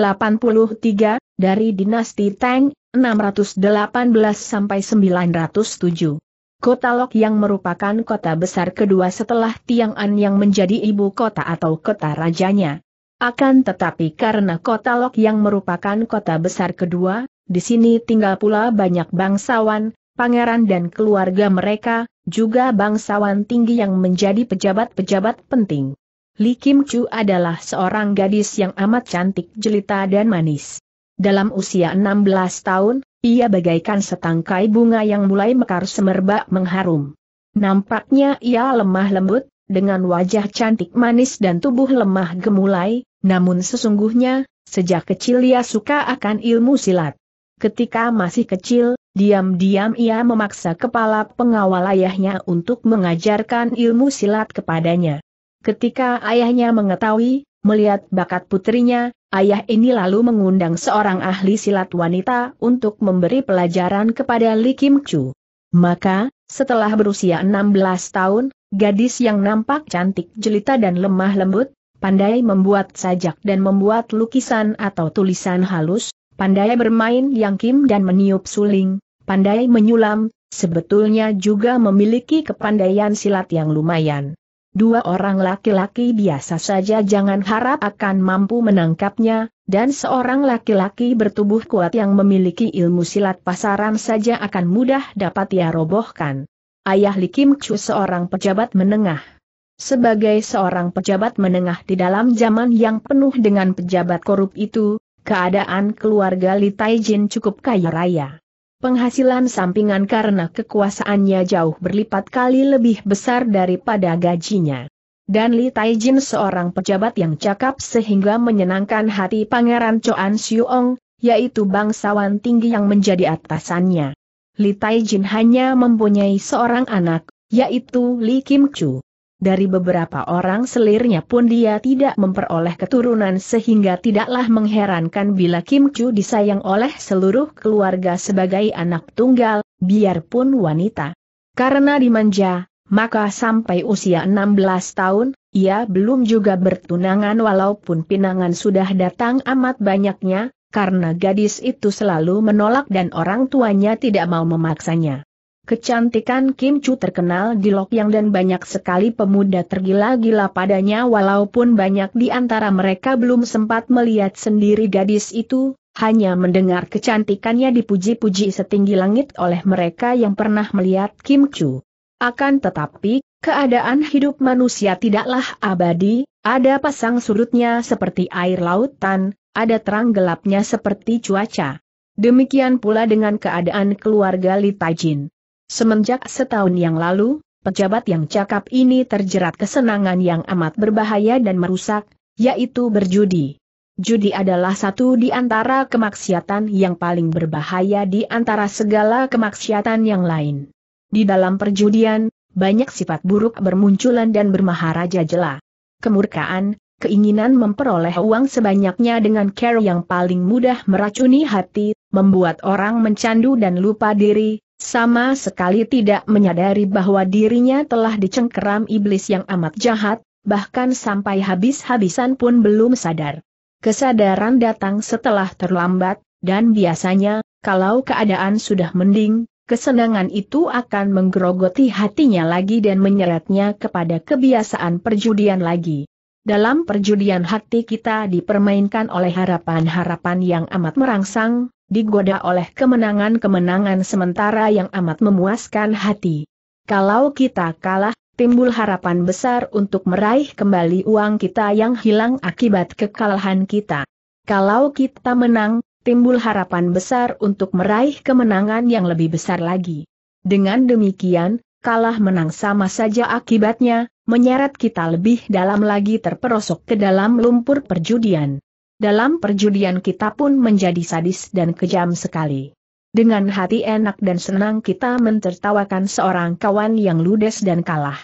dari dinasti Teng, 618-907. Kota Lok yang merupakan kota besar kedua setelah Tiang'an yang menjadi ibu kota atau kota rajanya. Akan tetapi karena kota Lok yang merupakan kota besar kedua, di sini tinggal pula banyak bangsawan, pangeran dan keluarga mereka, juga bangsawan tinggi yang menjadi pejabat-pejabat penting. Li Kim Chu adalah seorang gadis yang amat cantik jelita dan manis. Dalam usia 16 tahun, ia bagaikan setangkai bunga yang mulai mekar semerbak mengharum. Nampaknya ia lemah lembut, dengan wajah cantik manis dan tubuh lemah gemulai, namun sesungguhnya, sejak kecil ia suka akan ilmu silat. Ketika masih kecil, diam-diam ia memaksa kepala pengawal ayahnya untuk mengajarkan ilmu silat kepadanya. Ketika ayahnya mengetahui, melihat bakat putrinya, ayah ini lalu mengundang seorang ahli silat wanita untuk memberi pelajaran kepada Li Kim Chu. Maka, setelah berusia 16 tahun, gadis yang nampak cantik jelita dan lemah lembut, pandai membuat sajak dan membuat lukisan atau tulisan halus, pandai bermain yang kim dan meniup suling, pandai menyulam, sebetulnya juga memiliki kepandaian silat yang lumayan. Dua orang laki-laki biasa saja jangan harap akan mampu menangkapnya, dan seorang laki-laki bertubuh kuat yang memiliki ilmu silat pasaran saja akan mudah dapat ia robohkan. Ayah Kim Chu seorang pejabat menengah. Sebagai seorang pejabat menengah di dalam zaman yang penuh dengan pejabat korup itu, keadaan keluarga Li Taijin cukup kaya raya. Penghasilan sampingan karena kekuasaannya jauh berlipat kali lebih besar daripada gajinya. Dan Li Taijin seorang pejabat yang cakap sehingga menyenangkan hati Pangeran Choan Siuong, yaitu bangsawan tinggi yang menjadi atasannya. Li Taijin hanya mempunyai seorang anak, yaitu Li Kim Chu. Dari beberapa orang selirnya pun dia tidak memperoleh keturunan sehingga tidaklah mengherankan bila Kim Chu disayang oleh seluruh keluarga sebagai anak tunggal, biarpun wanita. Karena dimanja, maka sampai usia 16 tahun, ia belum juga bertunangan walaupun pinangan sudah datang amat banyaknya, karena gadis itu selalu menolak dan orang tuanya tidak mau memaksanya. Kecantikan Kim Chu terkenal di Lokyang dan banyak sekali pemuda tergila-gila padanya walaupun banyak di antara mereka belum sempat melihat sendiri gadis itu, hanya mendengar kecantikannya dipuji-puji setinggi langit oleh mereka yang pernah melihat Kim Chu. Akan tetapi, keadaan hidup manusia tidaklah abadi, ada pasang surutnya seperti air lautan, ada terang gelapnya seperti cuaca. Demikian pula dengan keadaan keluarga Litajin. Semenjak setahun yang lalu, pejabat yang cakap ini terjerat kesenangan yang amat berbahaya dan merusak, yaitu berjudi. Judi adalah satu di antara kemaksiatan yang paling berbahaya di antara segala kemaksiatan yang lain. Di dalam perjudian, banyak sifat buruk bermunculan dan bermaharaja jela. Kemurkaan, keinginan memperoleh uang sebanyaknya dengan cara yang paling mudah meracuni hati, membuat orang mencandu dan lupa diri, sama sekali tidak menyadari bahwa dirinya telah dicengkeram iblis yang amat jahat, bahkan sampai habis-habisan pun belum sadar. Kesadaran datang setelah terlambat, dan biasanya, kalau keadaan sudah mending, kesenangan itu akan menggerogoti hatinya lagi dan menyeretnya kepada kebiasaan perjudian lagi. Dalam perjudian hati kita dipermainkan oleh harapan-harapan yang amat merangsang, digoda oleh kemenangan-kemenangan sementara yang amat memuaskan hati. Kalau kita kalah, timbul harapan besar untuk meraih kembali uang kita yang hilang akibat kekalahan kita. Kalau kita menang, timbul harapan besar untuk meraih kemenangan yang lebih besar lagi. Dengan demikian, kalah menang sama saja akibatnya, menyeret kita lebih dalam lagi terperosok ke dalam lumpur perjudian dalam perjudian kita pun menjadi sadis dan kejam sekali. Dengan hati enak dan senang kita mentertawakan seorang kawan yang ludes dan kalah.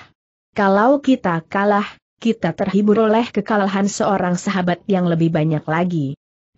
Kalau kita kalah, kita terhibur oleh kekalahan seorang sahabat yang lebih banyak lagi.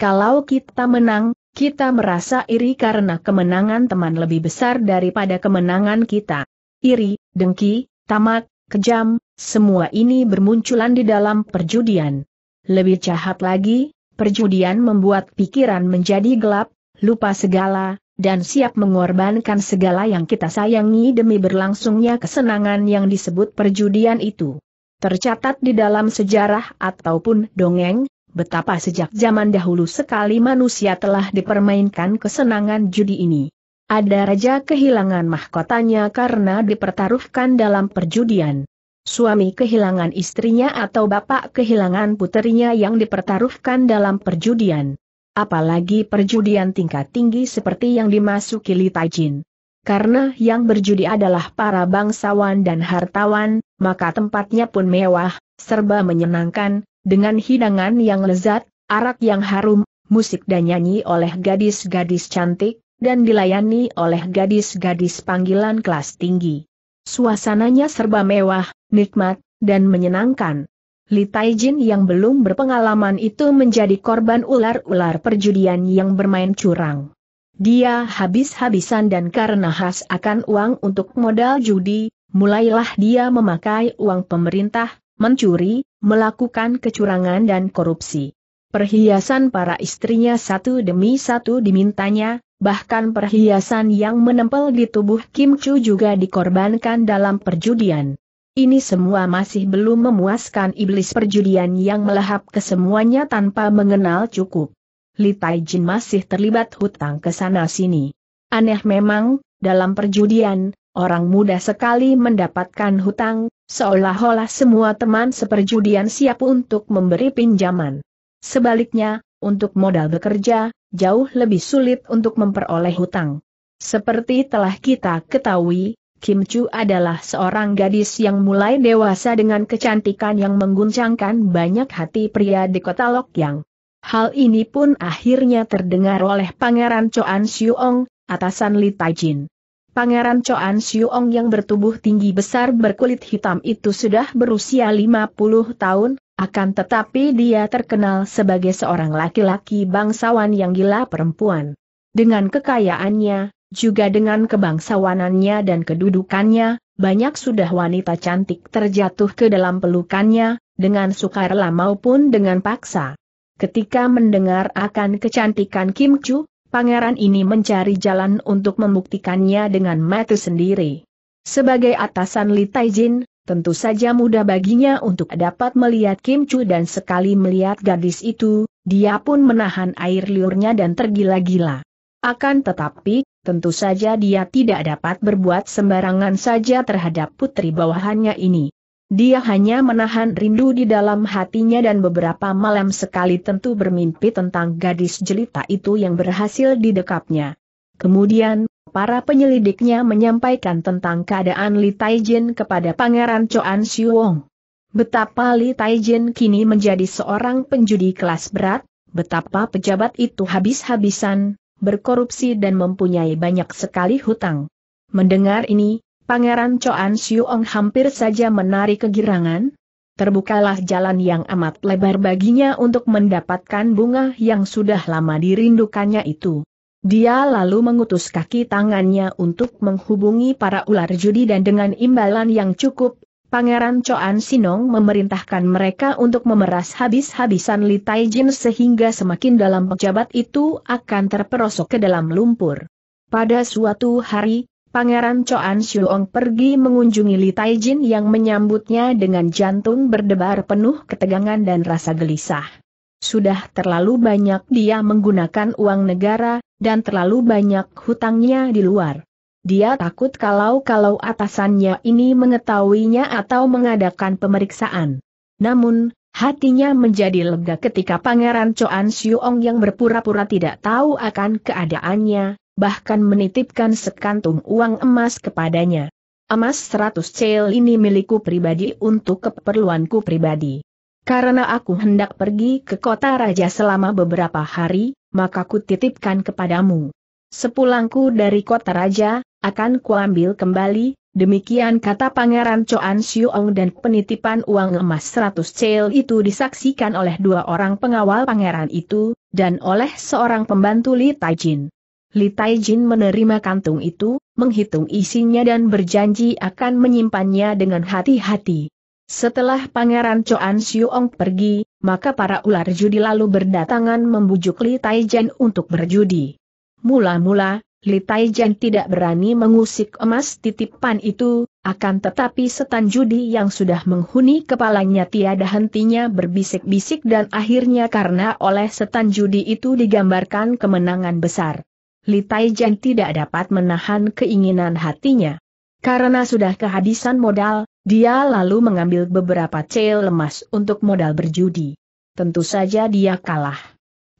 Kalau kita menang, kita merasa iri karena kemenangan teman lebih besar daripada kemenangan kita. Iri, dengki, tamak, kejam, semua ini bermunculan di dalam perjudian. Lebih jahat lagi, perjudian membuat pikiran menjadi gelap, lupa segala, dan siap mengorbankan segala yang kita sayangi demi berlangsungnya kesenangan yang disebut perjudian itu. Tercatat di dalam sejarah ataupun dongeng, betapa sejak zaman dahulu sekali manusia telah dipermainkan kesenangan judi ini. Ada raja kehilangan mahkotanya karena dipertaruhkan dalam perjudian. Suami kehilangan istrinya atau bapak kehilangan puterinya yang dipertaruhkan dalam perjudian. Apalagi perjudian tingkat tinggi seperti yang dimasuki Litajin. Karena yang berjudi adalah para bangsawan dan hartawan, maka tempatnya pun mewah, serba menyenangkan, dengan hidangan yang lezat, arak yang harum, musik dan nyanyi oleh gadis-gadis cantik, dan dilayani oleh gadis-gadis panggilan kelas tinggi. Suasananya serba mewah, nikmat, dan menyenangkan. Li Taijin yang belum berpengalaman itu menjadi korban ular-ular perjudian yang bermain curang. Dia habis-habisan dan karena khas akan uang untuk modal judi, mulailah dia memakai uang pemerintah, mencuri, melakukan kecurangan dan korupsi. Perhiasan para istrinya satu demi satu dimintanya, bahkan perhiasan yang menempel di tubuh Kim Chu juga dikorbankan dalam perjudian. Ini semua masih belum memuaskan iblis perjudian yang melahap kesemuanya tanpa mengenal cukup. Li Taijin masih terlibat hutang ke sana-sini. Aneh memang, dalam perjudian, orang muda sekali mendapatkan hutang, seolah-olah semua teman seperjudian siap untuk memberi pinjaman. Sebaliknya, untuk modal bekerja, jauh lebih sulit untuk memperoleh hutang. Seperti telah kita ketahui, Kim Chu adalah seorang gadis yang mulai dewasa dengan kecantikan yang mengguncangkan banyak hati pria di kota Lokyang. Hal ini pun akhirnya terdengar oleh Pangeran Choan Siuong, atasan Li Taijin. Pangeran Choan Siuong yang bertubuh tinggi besar berkulit hitam itu sudah berusia 50 tahun, akan tetapi dia terkenal sebagai seorang laki-laki bangsawan yang gila perempuan. Dengan kekayaannya, juga dengan kebangsawanannya dan kedudukannya, banyak sudah wanita cantik terjatuh ke dalam pelukannya, dengan sukarela maupun dengan paksa. Ketika mendengar akan kecantikan Kim Chu, pangeran ini mencari jalan untuk membuktikannya dengan mata sendiri. Sebagai atasan Li Taijin, Tentu saja mudah baginya untuk dapat melihat Kim Chu dan sekali melihat gadis itu, dia pun menahan air liurnya dan tergila-gila. Akan tetapi, tentu saja dia tidak dapat berbuat sembarangan saja terhadap putri bawahannya ini. Dia hanya menahan rindu di dalam hatinya dan beberapa malam sekali tentu bermimpi tentang gadis jelita itu yang berhasil didekapnya. Kemudian, Para penyelidiknya menyampaikan tentang keadaan Li Taijin kepada Pangeran Choan Siuong. Betapa Li Taijin kini menjadi seorang penjudi kelas berat, betapa pejabat itu habis-habisan, berkorupsi dan mempunyai banyak sekali hutang. Mendengar ini, Pangeran Choan Siuong hampir saja menarik kegirangan. Terbukalah jalan yang amat lebar baginya untuk mendapatkan bunga yang sudah lama dirindukannya itu. Dia lalu mengutus kaki tangannya untuk menghubungi para ular judi dan dengan imbalan yang cukup, Pangeran Coan Sinong memerintahkan mereka untuk memeras habis-habisan Li Taijin sehingga semakin dalam pejabat itu akan terperosok ke dalam lumpur. Pada suatu hari, Pangeran Coan Siuong pergi mengunjungi Li Taijin yang menyambutnya dengan jantung berdebar penuh ketegangan dan rasa gelisah. Sudah terlalu banyak dia menggunakan uang negara, dan terlalu banyak hutangnya di luar. Dia takut kalau-kalau atasannya ini mengetahuinya atau mengadakan pemeriksaan. Namun, hatinya menjadi lega ketika Pangeran Choan Siuong yang berpura-pura tidak tahu akan keadaannya, bahkan menitipkan sekantung uang emas kepadanya. Emas 100 cel ini milikku pribadi untuk keperluanku pribadi. Karena aku hendak pergi ke kota raja selama beberapa hari, maka kutitipkan kepadamu. Sepulangku dari kota raja, akan kuambil kembali, demikian kata Pangeran Choan Siuong dan penitipan uang emas 100 cel itu disaksikan oleh dua orang pengawal pangeran itu, dan oleh seorang pembantu Li Taijin. Li Taijin menerima kantung itu, menghitung isinya dan berjanji akan menyimpannya dengan hati-hati. Setelah Pangeran Choan Siuong pergi, maka para ular judi lalu berdatangan membujuk Li Taijian untuk berjudi. Mula-mula, Li Taijian tidak berani mengusik emas titipan itu, akan tetapi setan judi yang sudah menghuni kepalanya tiada hentinya berbisik-bisik dan akhirnya karena oleh setan judi itu digambarkan kemenangan besar. Li Taijian tidak dapat menahan keinginan hatinya. Karena sudah kehabisan modal, dia lalu mengambil beberapa cel lemas untuk modal berjudi. Tentu saja dia kalah.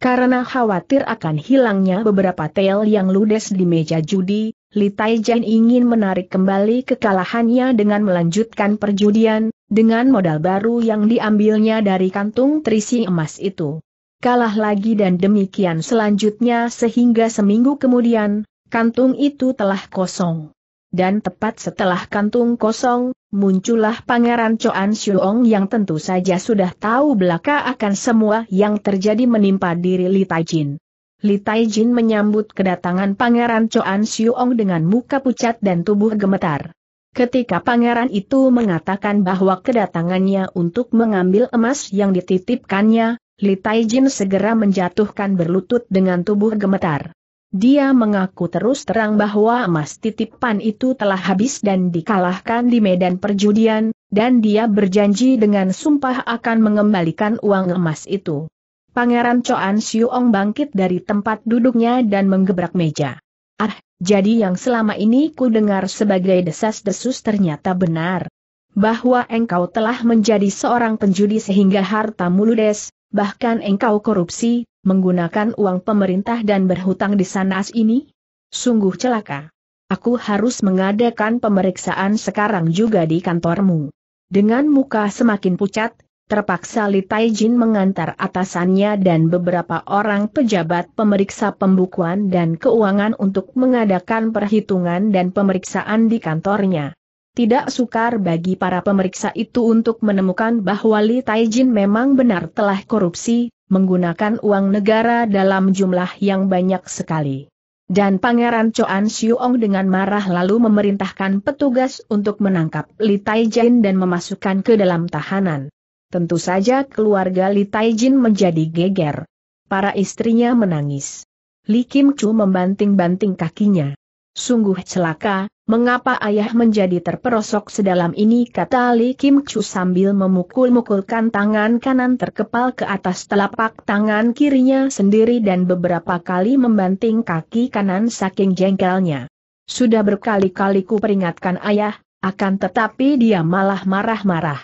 Karena khawatir akan hilangnya beberapa tel yang ludes di meja judi, Li Taijian ingin menarik kembali kekalahannya dengan melanjutkan perjudian, dengan modal baru yang diambilnya dari kantung terisi emas itu. Kalah lagi dan demikian selanjutnya sehingga seminggu kemudian, kantung itu telah kosong dan tepat setelah kantung kosong, muncullah Pangeran Choan Xiong yang tentu saja sudah tahu belaka akan semua yang terjadi menimpa diri Li Taijin. Li Taijin menyambut kedatangan Pangeran Choan Xiong dengan muka pucat dan tubuh gemetar. Ketika pangeran itu mengatakan bahwa kedatangannya untuk mengambil emas yang dititipkannya, Li Taijin segera menjatuhkan berlutut dengan tubuh gemetar. Dia mengaku terus terang bahwa emas titipan itu telah habis dan dikalahkan di medan perjudian, dan dia berjanji dengan sumpah akan mengembalikan uang emas itu. Pangeran Choan Siuong bangkit dari tempat duduknya dan menggebrak meja. Ah, jadi yang selama ini ku dengar sebagai desas-desus ternyata benar. Bahwa engkau telah menjadi seorang penjudi sehingga harta muludes, bahkan engkau korupsi, menggunakan uang pemerintah dan berhutang di sana ini? Sungguh celaka. Aku harus mengadakan pemeriksaan sekarang juga di kantormu. Dengan muka semakin pucat, terpaksa Li Taijin mengantar atasannya dan beberapa orang pejabat pemeriksa pembukuan dan keuangan untuk mengadakan perhitungan dan pemeriksaan di kantornya. Tidak sukar bagi para pemeriksa itu untuk menemukan bahwa Li Taijin memang benar telah korupsi, menggunakan uang negara dalam jumlah yang banyak sekali. Dan Pangeran Choan Siuong dengan marah lalu memerintahkan petugas untuk menangkap Li Taijin dan memasukkan ke dalam tahanan. Tentu saja keluarga Li Taijin menjadi geger. Para istrinya menangis. Li Kim Chu membanting-banting kakinya. Sungguh celaka, Mengapa ayah menjadi terperosok sedalam ini kata Li Kim Chu sambil memukul-mukulkan tangan kanan terkepal ke atas telapak tangan kirinya sendiri dan beberapa kali membanting kaki kanan saking jengkelnya. Sudah berkali-kali ku peringatkan ayah, akan tetapi dia malah marah-marah.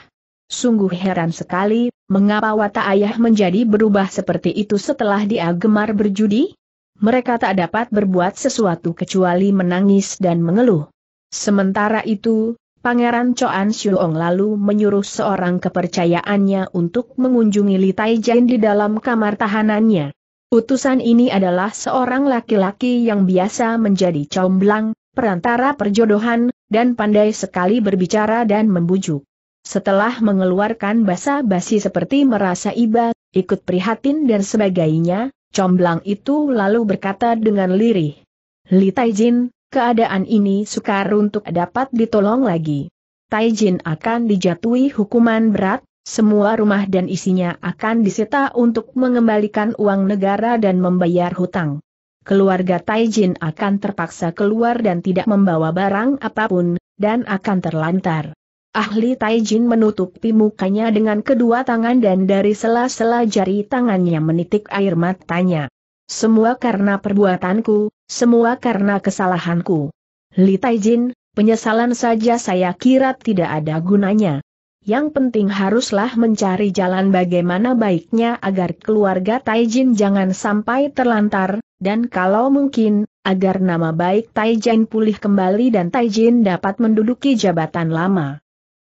Sungguh heran sekali, mengapa watak ayah menjadi berubah seperti itu setelah dia gemar berjudi? mereka tak dapat berbuat sesuatu kecuali menangis dan mengeluh. Sementara itu, Pangeran Coan Xiong lalu menyuruh seorang kepercayaannya untuk mengunjungi Li Taijian di dalam kamar tahanannya. Utusan ini adalah seorang laki-laki yang biasa menjadi comblang, perantara perjodohan, dan pandai sekali berbicara dan membujuk. Setelah mengeluarkan basa-basi seperti merasa iba, ikut prihatin dan sebagainya, comblang itu lalu berkata dengan lirih. Li Taijin, keadaan ini sukar untuk dapat ditolong lagi. Taijin akan dijatuhi hukuman berat, semua rumah dan isinya akan disita untuk mengembalikan uang negara dan membayar hutang. Keluarga Taijin akan terpaksa keluar dan tidak membawa barang apapun, dan akan terlantar. Ahli Taijin menutupi mukanya dengan kedua tangan dan dari sela-sela jari tangannya menitik air matanya. Semua karena perbuatanku, semua karena kesalahanku. Li Taijin, penyesalan saja saya kira tidak ada gunanya. Yang penting haruslah mencari jalan bagaimana baiknya agar keluarga Taijin jangan sampai terlantar, dan kalau mungkin, agar nama baik Taijin pulih kembali dan Taijin dapat menduduki jabatan lama.